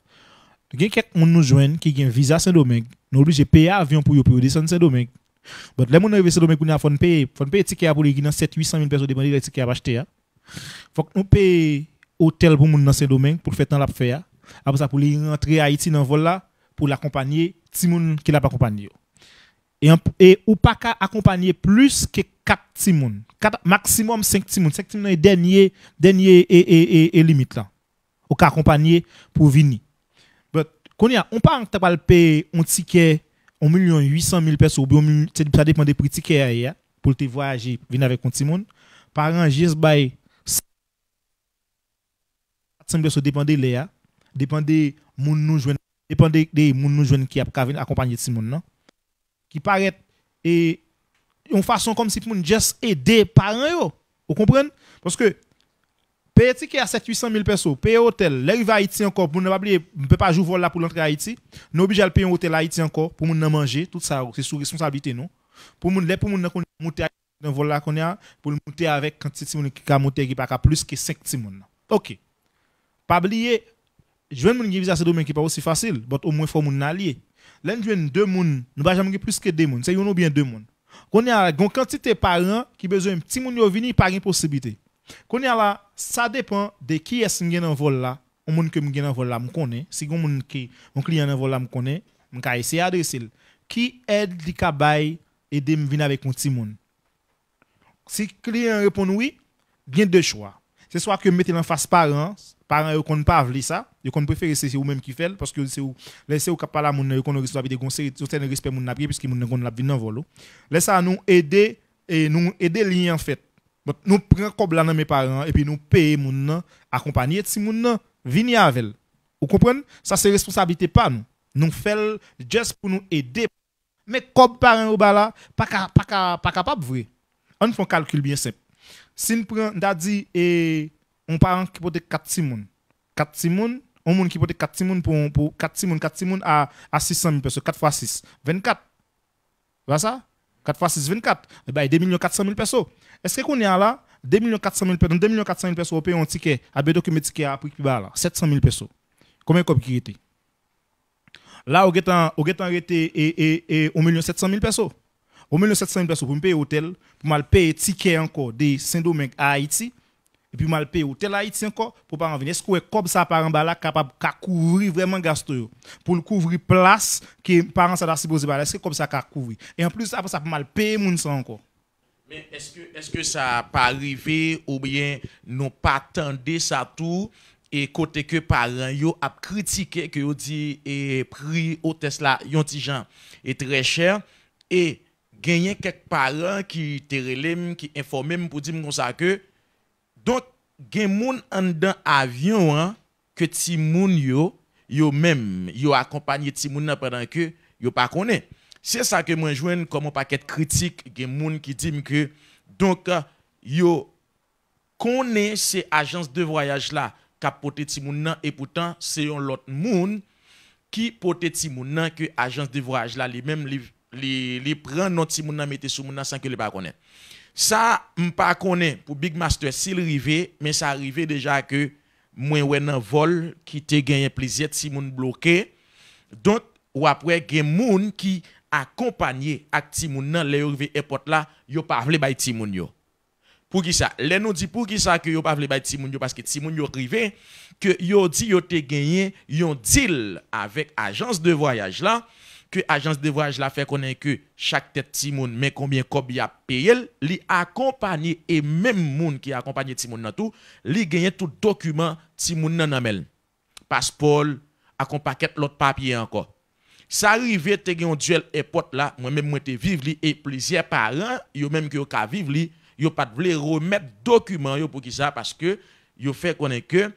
gen quelques moun nous joint qui gen visa Saint-Domingue nous obligé payer avion pour yo pour descendre Saint-Domingue mais les moun à Saint-Domingue on a fond payer fond payer ticket pour les 7 800 000 personnes qui ont acheté a hein faut que nous un hôtel pour moun dans ce domaine pour faire la faire. Après ça pour rentrer à Haïti dans le vol là pour l'accompagner les gens qui l'a accompagné. Et, et ou pas qu'à accompagner plus que 4 ti 4, maximum 5 ti 5 ti est dernier dernier et, et, limite là. Ou qu'à accompagner pour venir. But on y on pas peut pas payer un ticket 1 million 800 000 personnes, ça dépend des prix ticket hein, pour te voyager, venir avec un ti moun. Par un juste simple se dépend de l'air, dépend de moun nous joindre, de moun nous qui a accompagner Simon non. Qui paraît et une façon comme si moun juste par un yo. Vous comprenez Parce que Payer qui a 7 800 000 pesos, payer hôtel, là va Haïti encore pour ne pas oublier, on peut pas jouer vol là pour l'entrée à Haïti. Nous obligé à payer un hôtel à Haïti encore pour moun manger, tout ça c'est sous responsabilité non. Pour moun les pour moun monter dans vol là qu'on a pour monter avec quantité moun qui a monter qui pas plus que 5 personnes. OK. Pas oublier, je moun qui visa ce domaine qui pas aussi facile, mais au moins faut mon allié. L'un joindre deux monde nous pas jamais plus que deux monde c'est une ou bien deux monde Qu'on y a une quantité parents qui besoin petit monde venir pas par une possibilité. Qu'on a là, ça dépend de qui est-ce qui en vol là. Un qui que m'gagne en vol là, connaît. si un monde qui mon client en vol là me vais essayer adresser qui aide li qui bay aider venir avec un petit monde Si client répond oui, bien deux choix c'est soit que mettez en face parents, parents ne connaissent pas ça, ils connaissent préférer c'est eux-mêmes qui fait parce que c'est eux laissez eux capable la moun ils connaissent responsabilité conseil certain respect mon parce puisque moun connaît la vie dans volo. Oh. Laissez nous aider et nous aider liens en fait. Donc nous prenons comme là dans mes parents et puis nous payer mon accompagner si mon venir avec. Vous comprenez Ça c'est responsabilité pas nous. Nous faisons juste pour nous aider. Mais comme parents au là, pas pas pas capable vrai. On fait un calcul bien simple. Si nous prenons, on dit, et on parle qui peut être 4 personnes, 4 personnes, on monde qui peut être 4 pour, 4 4 à, 600 000 personnes. 4 fois 6, 24. Voilà ça? 4 fois 6, 24. Eh bien, 2 400 000 personnes. Est-ce qu'on est là? 2 400 000 personnes, 2 400 000 personnes payé un ticket, à ah, bien document ticket à prix plus bas là, 700 000 personnes. Combien de qui était? Là, on a arrêté 1 700 000 personnes. Au moins 700 000 pour me payer hôtel, pour me payer ticket encore de Saint-Domingue à Haïti, et puis me payer hôtel à Haïti encore pour pas en venir. Est-ce que comme ça par en bas là capable de couvrir vraiment gasto pour le couvrir place que parents ça supposé pas est-ce que comme ça capable couvrir. Et en plus après ça pour mal payer moun ça encore. Mais est-ce que est-ce que ça pas arrivé ou bien non pas attendre ça tout et côté que parents yo a critiqué que yo dit et eh, prix hôtesse là yon ti est très cher et gagné quelques parents qui te qui informent pour dire comme ça que donc gen moun en dans avion hein, que ti moun yo yo même yo accompagné ti moun pendant que yo pas connaît. C'est ça que moi joine comme un paquet critique gen moun qui dit que donc uh, yo connaît ces agences de voyage là capoter ti moun et pourtant c'est un autre moun qui pote ti moun que e agence de voyage là les mêmes livres li, li pren non ti moun nan mette sou moun nan san ke li pa konen. Sa m pa konen pou Big Master sil rive, mais sa rive déjà que mwen wè nan vol ki te genye plizet si moun bloke. Donk wapwe gen moun ki akompanyen ak ti moun nan le yo rive epot la, yo pa vle bay ti moun yo. Pou ki sa? Le nou di pou ki sa ke yo pa vle bay timoun yo paske timoun yo rive ke yo di yo te genye yon deal avec agence de voyage là, que l'agence de voyage l'a fait connaître que chaque tête Timoun, mais combien cob a payé, li accompagné et même moun qui accompagné Timoun nan tout, li gagné tout document Timoun nan amel. Passeport, accompagné l'autre papier encore. Ça arrive te gen un duel airport là, moi même moi te vivre et plusieurs parents, yo même que yo ka vivre li, yo pas voulu remettre document yo pour qui ça parce que yo fait connaître que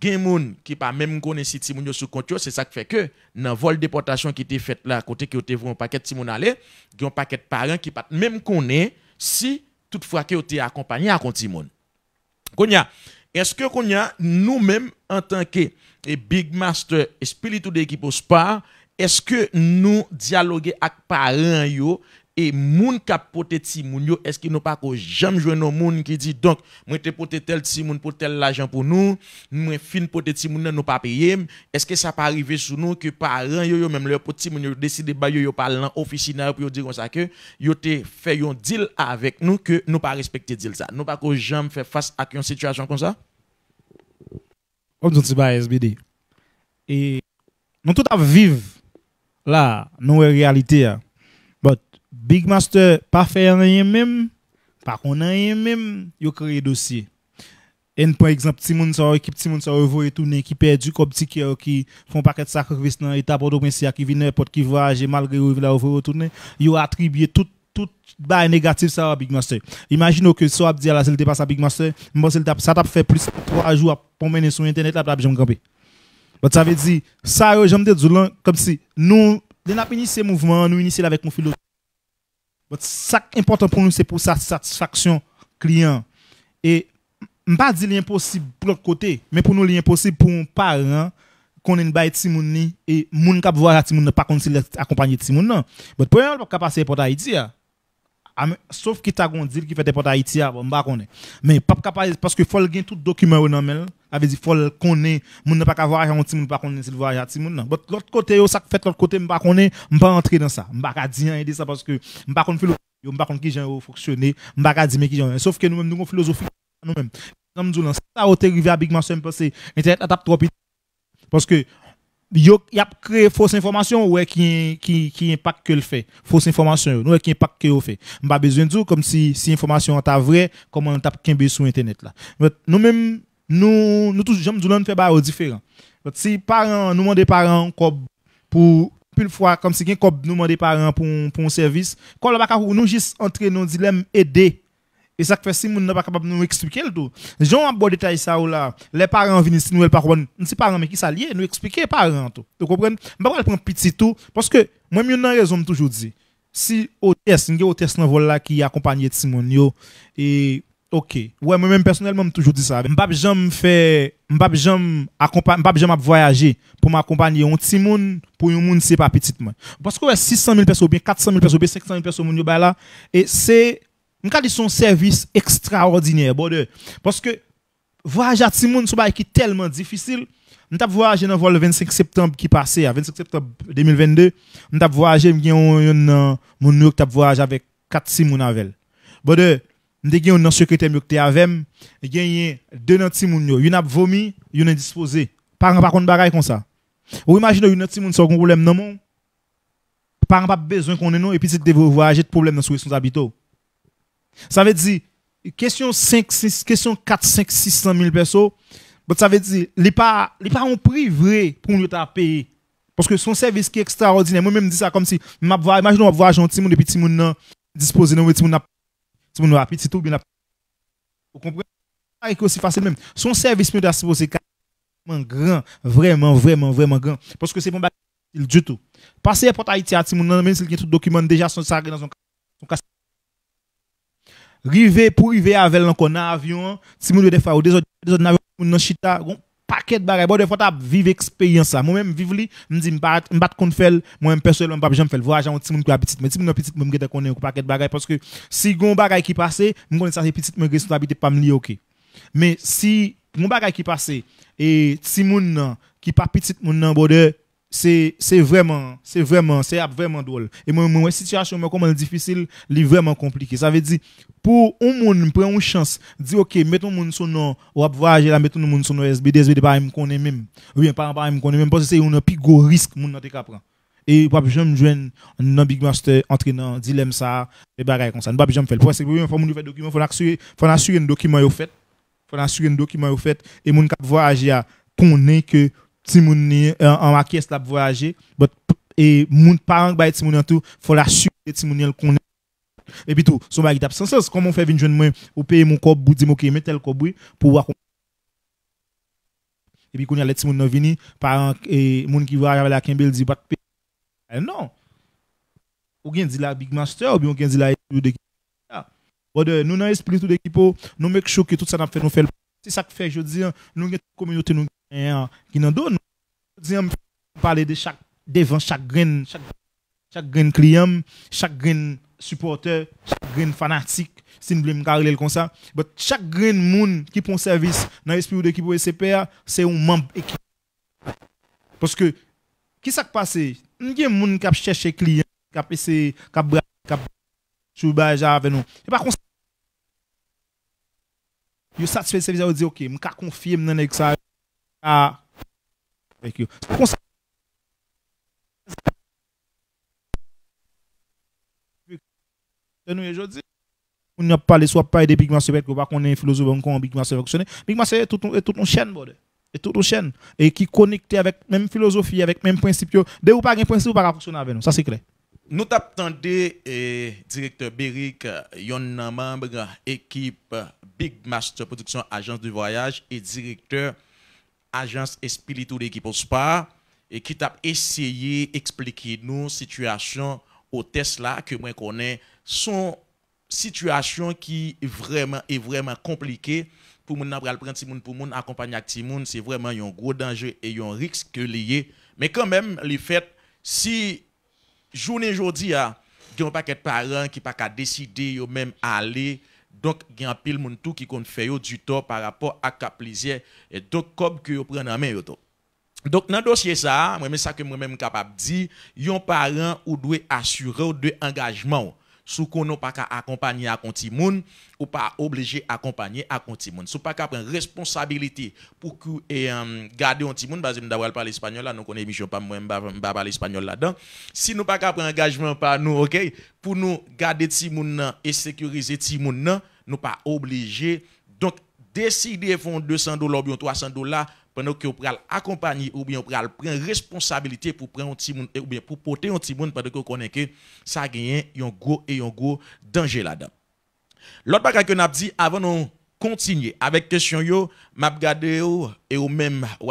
gen moun ki pa menm konen si ti moun yo sou kontyo, se sa k fe ke nan vol deportasyon ki te fet la kote ki yo te voun paket ti moun ale, gen paket paran ki pat menm konen si tout fwa ki yo te akompanyan akon ti moun. Konya, eske konya nou menm an tanke e Big Master espilitou de ekipo spar, eske nous diyaloge ak paran yo et moun kap pote ti moun yo est-ce qu'ils n'ont pas que jamais joué nos moun qui dit donc moi te pote tel ti moun pour tel l'argent pour nous moi fin pote ti moun nous pas payé. est-ce que ça pas arrivé sur nous que parents yo, yo même leur petit moun yo décider ba yo yo parler en officinaire pour dire comme ça que yo te fait un deal avec nous que nous pas respecter deal ça nous pas que jamais faire face à une situation comme ça on dit pas SBD et nous tout à vivre là nous réalité hein. Big Master pas faire rien même, pas connaître rien même, il créé dossier. Et par exemple, petit monde sa équipe, petit monde sa un tourner qui perdu comme petit qui font paquet de sacrifices dans l'état pour au prince qui vient n'importe qui voyage malgré eux la retourner, a attribué tout tout bail négatif ça à Big Master. Imaginez que ça dire dit à la pas à Big Master, c'est ça t'a fait plus trois jours pour mener sur internet là j'aime camper. Donc ça veut dire ça j'aime dire comme si nous nous avons initié mouvement, nous initié avec mon philosophie ça important pour nous, c'est pour sa satisfaction client. Et pas dit l'impossible pour l'autre côté, mais pour nous, l'impossible pour un parent qu'on ait une belle de et moun kap voir la timoun pas accompagner timoun non. Mais pour un, pas passer pour Haïti. Hein, sauf qu'il t'a deal qui fait des portes à Haïti, bon, bah, connaît. Mais pas capable, parce que faut le gain tout document dans mail, avait dit faut le connaît, moun n'a pas avoir un petit moun pas connaît s'il voyage petit moun. L'autre côté, ça fait l'autre côté, m'pas connaît, m'pas entrer dans ça. M'pas qu'à dire rien de ça parce que m'pas connaît philosophie, m'pas connaît qui j'ai fonctionné, m'pas dire mais qui j'ai. Sauf que nous même nous avons philosophie nous même comme Nous là ça, au t'es arrivé à Big Master, c'est internet adapte trop Parce que, il y a créé fausse information ouais qui qui qui impact que le fait fausse information nous qui impact que le fait on pas besoin de dire comme si si information ta vraie comment on tape sur internet là nous même nous nous toujours jamais nous fait bah différent si parents nous demandons parents pour plus fois comme si nous des parents pour pour un service quand le nous juste entrer dans dilemme aider et ça fait si nous n'est pas capable de nous expliquer le tout. J'en ai bon détail ça ou là. Les parents viennent ici, nous, par pas Les parents, mais qui lié. nous expliquer les parents tout. Vous comprenez? Je bah, vais prendre petit tout, parce que moi, j'ai une raison toujours dit. Si au test, nous au test dans vol là qui accompagne gens. et OK. Ouais, moi même personnellement, toujours dit ça. M'pap jamais fait, Je jamais accompagner, jamais voyager pour m'accompagner un petit monde pour un monde n'est pas petit Parce que 600 000 personnes ou bien 400 000 personnes ou bien 500 000 personnes bah et c'est M'ka son service extraordinaire, Parce que voyager à Timoun, c'est qui tellement difficile. avons voyagé dans le 25 septembre qui passait, 25 septembre 2022. On voyagé, m'gien mon voyagé avec 4 Timoun avec. Bon de, m'te un secrétaire qui était avec, gien deux dans Timoun yo, une a vomi, une a disposé. Par contre, contre bagaille comme ça. Vous imaginez une Timoun un problème non mon. Par pas besoin qu'on ait non et puis c'est de voyager de problème dans sous son habitat. Ça veut dire, question, 5, 6, question 4, 5, 600 000 personnes, ça veut dire, les pas, les pas prix privé pour nous payer. Parce que son service qui est extraordinaire, moi-même, je dis ça comme si, imaginez on va voir un petit monde, et petit monde disposé, non, petit monde a petit tout, bien Vous comprenez? C'est aussi facile même. Son service c'est vraiment grand, vraiment, vraiment, vraiment grand. Parce que c'est bon, du tout. Passer pour Haïti à Timon même s'il y a tout document déjà, son sacré dans son cas rivé pour river avec un avion, si vous des fois des autres des autres avions chita, un paquet de bagages. Bon des fois t'as vive expérience ça. Hein. Moi même vivre li, me m'm dis m'bat m'bat qu'on fait, moi même personnellement pas jamais faire voyage en hein. petit monde qui habite. mais petit monde petit même qui connaît m'm un paquet de bagages parce que si gon bagage qui passé, moi m'm connais ça c'est petit qui responsabilité pas me li OK. Mais si mon bagage qui passé et si moun qui pas petit moun nan borde c'est vraiment c'est vraiment c'est vraiment drôle et moi moi situation mais comment difficile est vraiment compliqué ça veut dire pour un monde prend une chance dit OK mettons monde son nom ou voyager là mettons monde son SBD SBD pas me connaît même ou bien pas pas me connaît même parce que c'est un plus gros risque monde pas prend et pas jamais joindre un big master entraînant dilemme ça et bagarre comme ça pas jamais faire parce que il faut fois mon fait document faut assurer faut assurer un document au fait faut assurer un document au fait et monde cap voyager connaît que ti moun ni an la voyager but et moun parent bay ti moun en tout faut la suivre ti moun el connaît et puis tout son bagage d'absence sens comment fait vinn jeune moi ou payer mon corps ou dire OK mais tel corps pour voir et puis qu'on y a les ti moun nan vini parent et moun qui voyage la Kimbel dit pas bah, eh non ou gen dit la big master ou bien gen bien dit la de ah. Bode, nous n'avons esprit tout d'équipe, nous make sure que tout ça n'a fait nous faire. C'est ça que fait, je dis, nous avons une communauté, nous eh, hein. qui nous donne. parler de chaque, devant chaque grain, chaque, chaque grain client, chaque grain supporter, chaque grain fanatique, si nous voulons parler comme ça. Mais chaque grain monde qui prend service dans l'esprit de l'équipe CPA, c'est un membre équipe. Parce que, qui s'est passé? Il y a des gens qui cherchent des clients, qui essaient, qui des qui avec nous. Et par contre, ils satisfait le service, ils dit OK, je confirme dans ça. Ah. Thank you. nous aujourd'hui, on n'a pas les soit pas des pigments sur qu'on pas qu'on est philosophe encore pigments sur fonctionner. Pigments c'est toute notre une chaîne bordel. Et toute notre chaîne et qui connecté avec même philosophie avec même principe. Dès ou pas un principe pas fonctionner avec nous, ça c'est clair. Nous t'attendez eh, directeur Beric, yon membre équipe Big Master Production agence de voyage et directeur agence espiritu de l'équipe pas et qui t'a essayé expliquer nous situation au Tesla que moi connais son situations qui vraiment est vraiment compliquée pour mon pral prendre ti moun pour moun accompagner ti moun c'est vraiment un gros danger et un risque lié mais quand même le fait si journée aujourd'hui a un paquet de parents qui pas qu'à décider eux même aller donc, il y a un pile de tout qui compte faire du tort par rapport à la plaisir et donc comme que vous prenez en main. Donc, dans le dossier, ça, moi-même, ça que moi-même capable de dire, un parent ou doit assurer de engagement sou konon pa ka accompagner à konti moun ou pas obligé accompagner à konti moun sou pas ka prendre responsabilité pour euh, garder un moun, parce que d'avoir parler espagnol là nous connaît émission pas moi m'pa parler espagnol là-dedans si nous pas ka prendre engagement par nous OK pour nous garder nan et sécuriser nan, nous pas obligé donc décider font 200 dollars ou 300 dollars pendant que vous prenez accompagner ou bien vous prenez responsabilité pour prendre un petit eh, ou bien pour porter un petit monde parce que vous connaissez que ça gagne un gros et un gros danger là-dedans. L'autre bagage que nous dit avant de continuer avec question yo, m'a regardé et même ou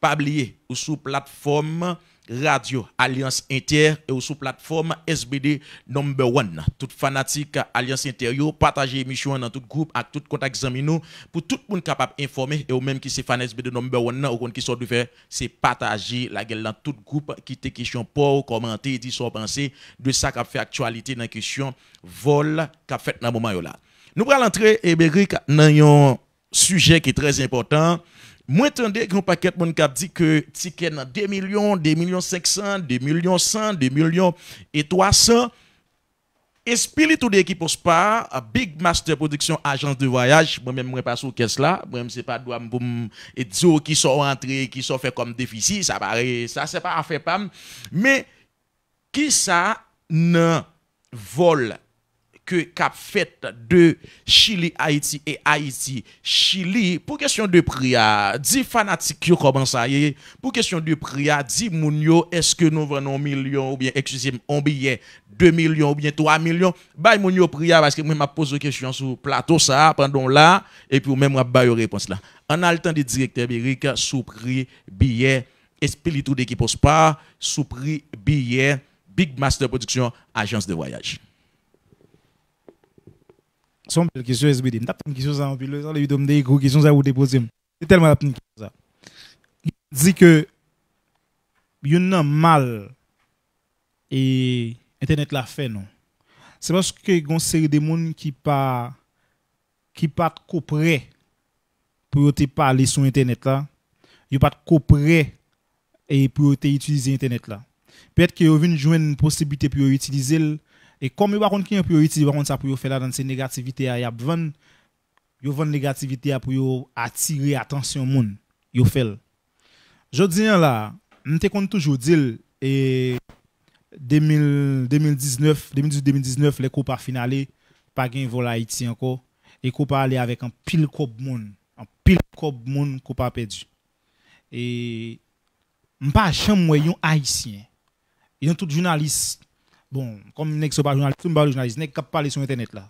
pas oublier sous plateforme Radio Alliance Inter et sous plateforme SBD Number One. Tout fanatique Alliance Inter, partagez l'émission dans tout groupe avec tout contact examinaux pour tout le monde capable informer et ou même qui c'est fan SBD Number One ou qui sort faire c'est partager la gueule dans tout groupe qui te question pour commenter dit son pensée de ça qui fait actualité dans la question vol qui a fait dans moment là. Nous allons entrer dans un sujet qui est très important moi, que qu'on paquet de qui dit que ticket dans 2 millions, 2 millions 500, 2 millions 100, 2 millions et 300. Esprit tout d'équipe au spa, a Big Master Production, agence de voyage. Moi-même, moi, pas sous caisse là. Moi-même, c'est pas droit pour me dire qui sont rentrés, qui sont fait comme déficit. Ça paraît, ça, c'est pas faire, pam. Mais, qui ça, non, vol que cap fait de Chili Haïti et Haïti Chili pour question de prière ah, dit fanatique comment ça y est pour question de prière ah, dit mounio est-ce que nous venons millions million ou bien excusez-moi un billet 2 millions ou bien 3 millions bay mounio prière ah, parce que moi m'a posé question sur plateau ça pendant là et puis même m'a bay réponse là En a le temps de directeur sous prix billet Espiritu de qui pose pas sous prix billet Big Master Production agence de voyage son belle question SBD. M'tap une question ça en pile, ça lui donne des gros questions à vous déposer. C'est tellement la question ça. Il dit que yon nan mal et internet la fait non. C'est parce que gon série de monde qui pas qui pas trop près pour te parler sur internet là, yo pas trop et pour te utiliser internet là. Peut-être que yo vinn joindre une possibilité pour utiliser et comme ils ne qui pas utiliser ça pour faire dans ces négativités, ils vendent ils vendent négativité pour attirer attention monde. Ils font. Je dis là, je te toujours dire et 2019, 2019 les coupes finales pas gain vol Haïti encore et Coupes aller avec un pile coupe monde, un pile coupe monde coupe perdu. Et suis pas un haïtien. Ils ont tout journaliste Bon, comme n'est pas journaliste, pas journaliste, n'est pas parler sur internet là.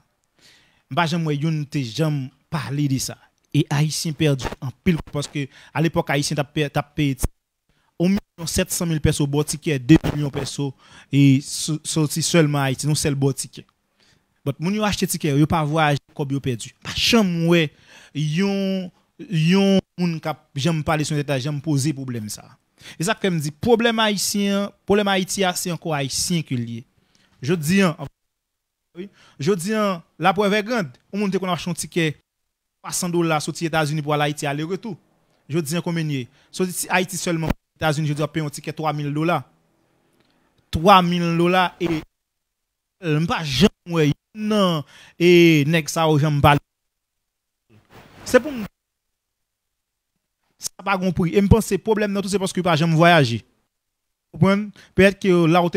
Bah jamais yon te jamais parlé de ça. Et haïtien perdu en pile parce que à l'époque haïtien t'a payé au million 700 000 pesos bon ticket, 2 millions de pesos et sorti seulement Haïti, non seul bon ticket. quand moun yo acheté ticket, yo pas voyage comme yo perdu. Je jamais pas yon yon moun jamais parlé parler sur internet, jamais poser problème ça. Et ça que je dit problème haïtien, problème haïtien c'est encore haïtien qui lié. Je dis, je dis, la preuve est grande. On monte qu'on a acheté un ticket 300 dollars sur les États-Unis pour Haïti aller-retour. Je dis, y combien Sur Haïti seulement, les États-Unis, je dois payer un ticket 3000 dollars. 3000 dollars et. Je ne pas jamais. Non. Et, next, ça, oh, je ne pas. C'est pour moi. Ça pas compris. Et je pense que le problème, c'est parce que je ne voyage. Peut-être que là, on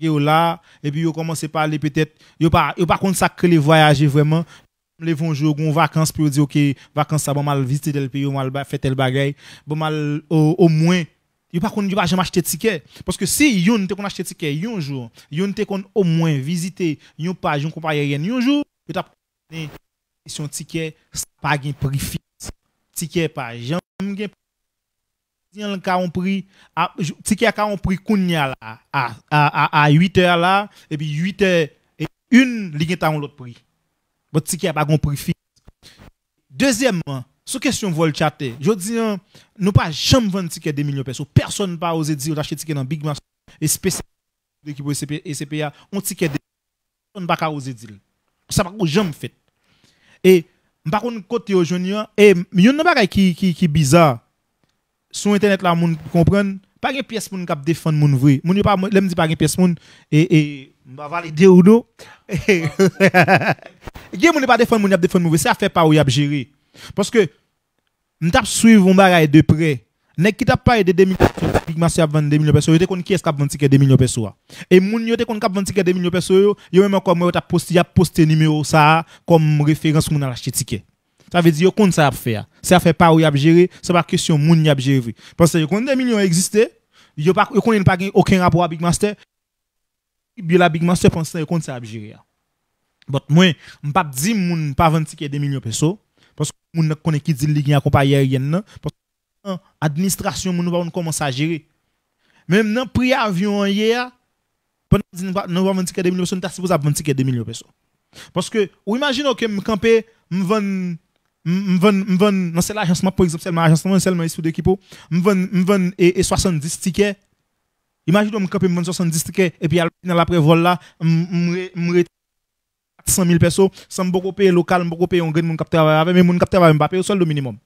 là et puis ils commencé à parler peut-être ils pas ils pas consacré les voyager vraiment les vont jouer en vacances pour dire OK vacances ça va mal visiter le pays mal faire tel bagage bon mal au, moins ils pas connait pas jamais acheter ticket parce que si yon te qu'on acheter ticket un jour yon te qu'on au moins visiter yon page yon compagnie rien. Un jour il t'a son ticket pas gain prix fixe ticket pas jamais si on a un ticket qui ont pris Kounia là, à, 8 heures là, et puis 8 heures et une, ils ont l'autre prix. Votre ticket pas un prix fixe. Deuxièmement, sous question vol chatter, je dis, hein, nous pas jamais vendre ticket de millions de personnes. Personne n'a pas osé dire d'acheter ticket dans Big Mac et spécial l'équipe CPA, un ticket de Personne n'a pas osé dire. Ça n'a pas jamais fait. Et, par contre, côté aujourd'hui, et, il y a une qui, qui, qui bizarre sur internet là moun comprendre pas une pièce moun cap défendre moun vrai moun pas l'aime di pas une pièce moun et et va valider ou non gars moun pas défendre moun y a défendre mauvais ça fait pas ou y a gérer parce que nous t'a suivre un bagage de près nèg qui t'ap parlé de 2 millions pigmation à 22 millions de personnes était qu'on qui est k'ap vendre ticket 2 millions personnes et moun yo était k'ap cap vendre ticket 2 millions de personnes yo même encore moi t'ap posté y a numéro ça comme référence moun a acheter ticket ça veut dire qu'on ça à faire. Ça fait pas où il a géré, c'est pas question moun y a géré. Parce que quand des millions existent, yo pas yo pas aucun rapport avec Big Master. Bien la Big Master pense que compte ça à gérer. Mais moi, on pas dit moun pas vendre ticket 2 millions pesos parce que moun connaît qui dit ligue accompagné non. parce que administration moun va commencer à gérer. Même dans prix avion hier pendant nous va vendre ticket 2 millions pesos, on t'a supposé vendre ticket 2 millions pesos. Parce que ou imaginez que camper me vendre dans c'est agence, par exemple, seulement agence, seulement sous d'équipe, je et 70 tickets. Imagine que je vends 70 tickets et puis dans l'après-vol là, je 400 000 pesos sans beaucoup payer local, beaucoup payer un grand qui travaille avec, mais mon qui travaille pas payer au le minimum.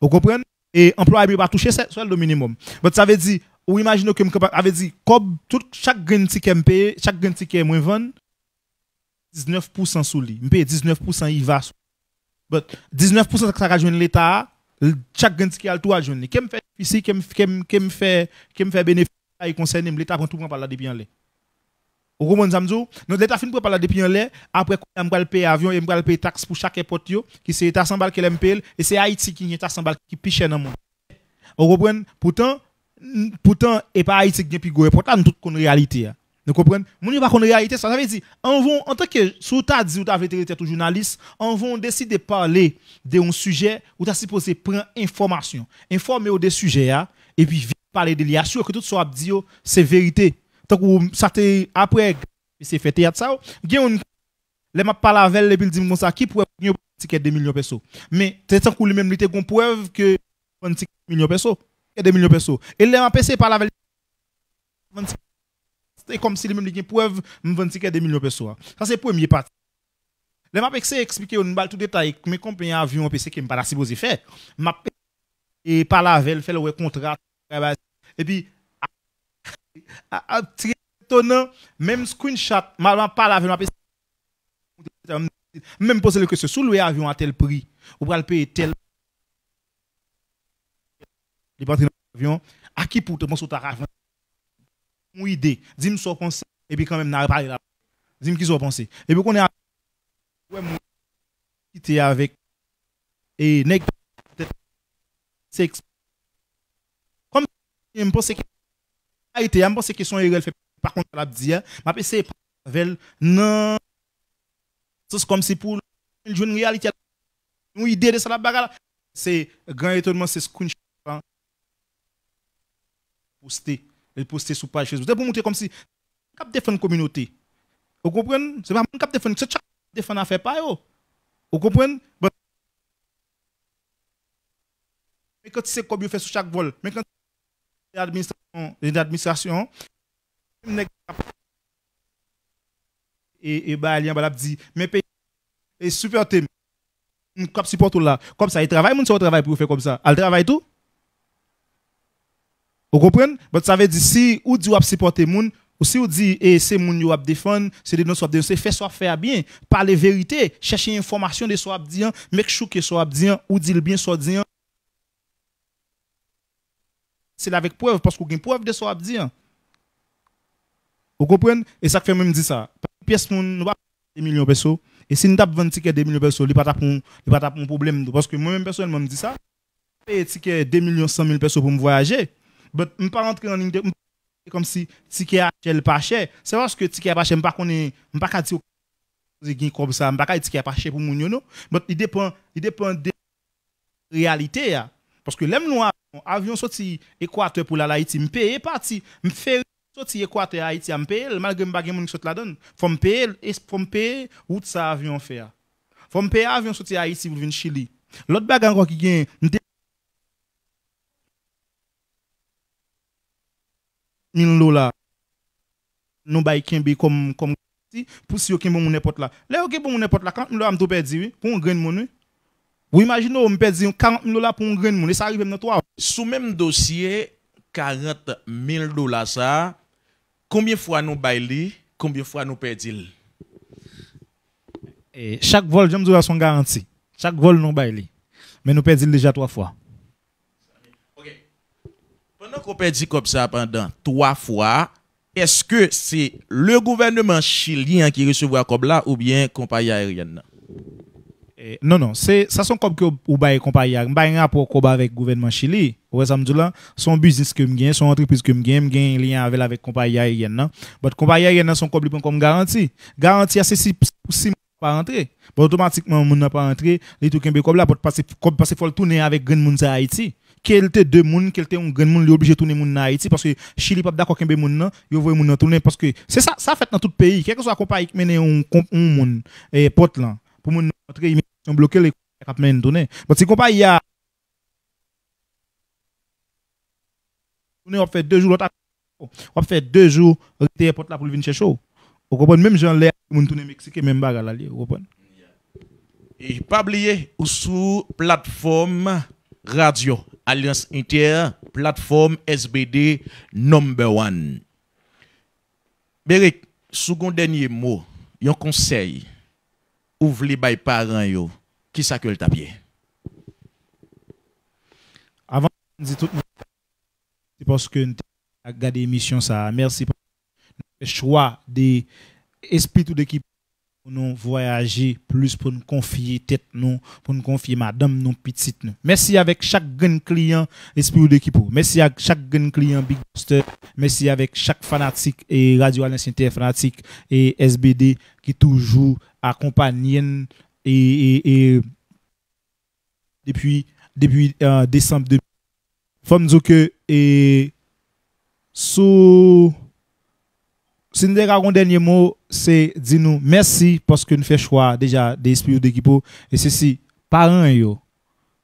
Vous comprenez? Et emploi ne pas toucher seul le minimum. Mais ça veut dire, ou imaginez que je avait dit, comme tout, chaque grand ticket me paye, chaque grand ticket me vend, 19% sous lui. Je paye 19% il va sous But 19% que ça a joindre l'État, chaque grand qui a tout à joindre. Qui me fait ici, qui me fait qui me fait bénéfice, il concerne l'État quand tout le monde parler depuis un l'air. Vous comprenez ça notre l'État fin prend par parler depuis un l'air, après on va payer avion et on va payer taxe pour chaque porte qui c'est l'État 100 balles qui l'MPL et c'est Haïti qui est sans balle qui piche dans monde. Vous comprenez Pourtant pourtant et pas Haïti qui est plus gros Pourtant, important toute réalité. Hein. Vous comprenez Moun va pas la réalité, ça, veut dire en vont en tant que sous ta dit ou ta été tout journaliste, en vont décider de parler d'un sujet ou êtes supposé prendre information, informer au des sujets hein, et puis parler de lui que tout soit dit oh, c'est vérité. Tant que ça après c'est fait théâtre ça, oh. gagne les m'a parlé avec les puis dit comme ça qui pourrait un ticket de millions de personnes Mais c'est tant coup les même il qu'on preuve que un millions de personnes 2 millions de personnes Et les m'a passé par la et comme si les mêmes lignes preuve, me vendent des millions de personnes. Hein. Ça c'est premier parti. Le m'a expliqué expliquer balle tout détail mes compagnies avion PC qui me pas supposé faire. M'a et par la elle, faire le contrat et puis très étonnant même screenshot m'a pas la velle même poser le que ce sous l'avion avion à tel prix ou pour le payer tel il pas avion à qui pour te mon sous ta avion une idée. Dis-moi ce pensé et puis quand même n'a pas là. Dis-moi qui soit pensé. Et puis qu'on est avec et nek. c'est comme je me pense que a ah, été me pense que son irrel fait par contre la dire m'a pas avec non c'est comme si pour une jeune réalité une idée de ça la bagarre c'est grand étonnement c'est ce screenshot hein. posté il poster sur page Facebook. C'est pour montrer comme si cap défendre communauté. Vous comprenez C'est pas mon cap défendre, c'est chaque défendre affaire pas yo. Vous comprenez Mais quand c'est comme fait sur chaque vol, mais quand l'administration l'administration et et bah lien balab dit mais pays est super thème comme supporte là comme ça il travaille mon travail pour faire comme ça. Elle travaille tout vous comprenez Mais ça veut dire si ou dit ou supporter moun, ou si ou dit eh, c'est moun yo ap défendre, c'est des non soit fait soit faire bien, parler vérité, chercher information de soit dit, make sure que soit dit ou dit le bien soit dit. C'est avec preuve parce qu'on a preuve de soit dit. Vous comprenez Et ça fait même dire ça. Pièce moun nous 2 millions de pesos et si nous avons 20 tickets 2 millions de pesos, il n'y a pas de problème parce que moi même personnellement me dis ça. Payer ticket 2 millions 100 000 pesos pour me voyager. Mais je ne pas rentrer en ligne de comme si ticket HL pas cher. C'est parce que ticket pas cher, je ne peux pas dire comme ça, je ne peux pas ticket pas cher pour mon non. Mais il dépend, il dépend de la réalité. Parce que l'aime noir, avion sorti Équateur pour la Haïti, je paye parti, je fais sorti Équateur Haïti, je paye, malgré que je ne suis pas la donne. Faut me payer, faut me payer, route ça avion faire. Faut me payer avion sorti Haïti pour venir Chili. L'autre bagarre encore qui vient 1000 dollars nous baillons comme comme si pour si aucun mon n'importe là là aucun bon n'importe là quand dollars tout perdu pour un grain monnaie vous imaginez on perd 40 000 dollars pour un grain de et ça arrive dans trois sous même dossier 40 000 dollars ça combien fois nous baillons, combien fois nous perdons et chaque vol j'aime dire son garantie chaque vol nous baillons. mais nous perdons déjà trois fois on peut dit comme ça pendant trois fois, est-ce que c'est le gouvernement chilien qui recevra comme là ou bien compagnie aérienne? Eh, non, non, non, ça sont comme que ou bien compagnie aérienne. Je un rapport avec le gouvernement chilien. Ou est-ce que son business que je son entreprise que je gagne, un lien avec la compagnie aérienne. Mais compagnie aérienne sont comme garantie. Garantie, c'est si, si pas rentrer. automatiquement, on n'a pas rentré. Les tout comme là pour passer, passer, faut le tourner avec Grand Monde à Haïti quelques de monde quelques un grand monde obligé tourner monde en Haïti parce que Chili pas d'accord qu'un monde il yo voit monde tourner parce que c'est ça ça fait dans tout pays Quelque que soit compagnie qui mène un un monde et porte là pour monde entrer ils sont bloqués les cap mène tourner parce que compagnie a on fait deux jours On a fait deux jours rester porte là pour venir chercher vous comprenez même j'en l'air monde tourner mexicain même bagarre là vous comprenez et pas oublier sous plateforme radio Alliance Inter, plateforme SBD Number One. Beric, second dernier mot, un conseil, ouvre les parents, yo, qui s'accueille le tapier. Avant, de tout le monde, c'est parce que nous avons gardé l'émission, ça. Merci pour le choix des esprits de d'équipe nous voyager plus, pour nous confier tête nous, pour nous confier madame nous, petite nous. Merci avec chaque grand client Esprit d'équipe. Merci à chaque grand client Big Buster. Merci avec chaque fanatique et Radio TF fanatique et SBD qui toujours accompagnent et, depuis, depuis euh, décembre 2000. que et sous si nous avons un dernier mot, c'est dire nous merci parce que nous faisons choix déjà des esprits d'équipe. Et ceci, un yo,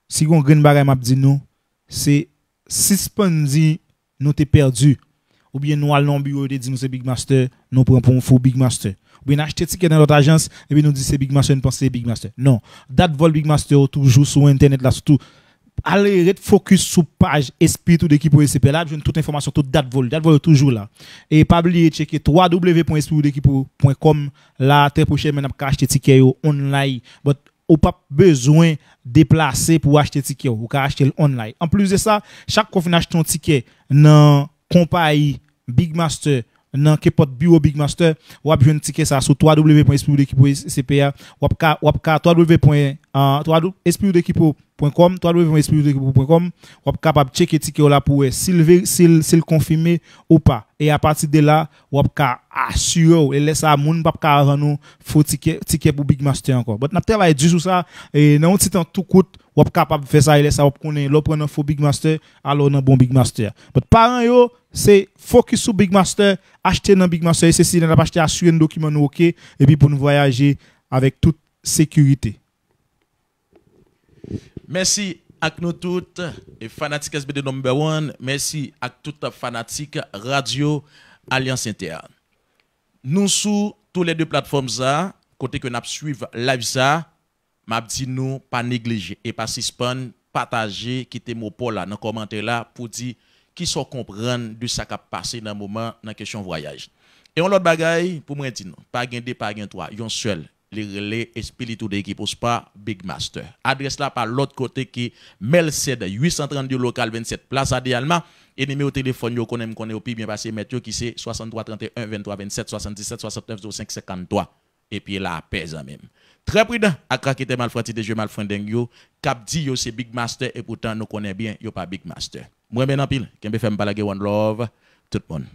si vous avez un bagage, m'a dit nous, c'est si nous t'es perdu. Ou bien nous allons au bureau et nous c'est Big Master, nous prenons pour un faux Big Master. Ou bien acheter ticket dans notre agence et puis nous dit c'est Big Master, nous pensons c'est Big Master. Non, date vol Big Master toujours sur Internet là, surtout allez focus sur page esprit tout d'équipe ECP là j'ai toute information toute date vol date vol toujours là et pas oublier checker www.espritdéquipe.com là très prochainement on va acheter ticket online vous n'avez pas besoin déplacer pour acheter ticket vous ka acheter online en plus de ça chaque fois vous achetez un ticket dans compagnie Big Master dans le bureau Big Master, ou à un ticket ça sur www.espritdequipo.cpa, ou à 3 www.espritdequipo.com, ou à capable checker ticket là pour s'il s'il confirmé ou pas. Et à partir de là, ou à assurer et laisser à moun pas ka nous faut ticket ticket pour Big Master encore. Mais n'a travaillé du sur ça et nous petit temps tout coûte ou capable de faire ça, il est ça, ou connaît, l'op un faux Big Master, alors un bon Big Master. Mais parents, yo, c'est focus sur Big Master, acheter un Big Master, et si n'a pas acheté, assurer un document, ok, et puis pour nous voyager avec toute sécurité. Merci à nous toutes, et fanatiques SBD number 1 merci à toutes fanatiques radio Alliance Interne. Nous sur tous les deux plateformes ça, côté que nous suivre live ça, m'a dit nous pas négliger et pas suspendre partager quitter mon pôle là dans commentaire là pour dire qui sont comprendre de ça qui a passé dans moment dans question voyage et on l'autre bagaille pour moi dire non pas gain deux, pas gain trois, yon seul les relais et de d'équipe au pas Big Master adresse là par l'autre côté qui Melced, 832 local 27 place à et numéro téléphone yo connaît connaît au bien passé Mathieu qui c'est 63 31 23 27 77 69 05 53 et puis là pèse en même Très prudent à craquer tes malfrats de jeux malfranding yo, cap dit yo c'est Big Master et pourtant nous connaît bien yo pas Big Master. Moi ben en pile, kembe femme balague one love tout le monde.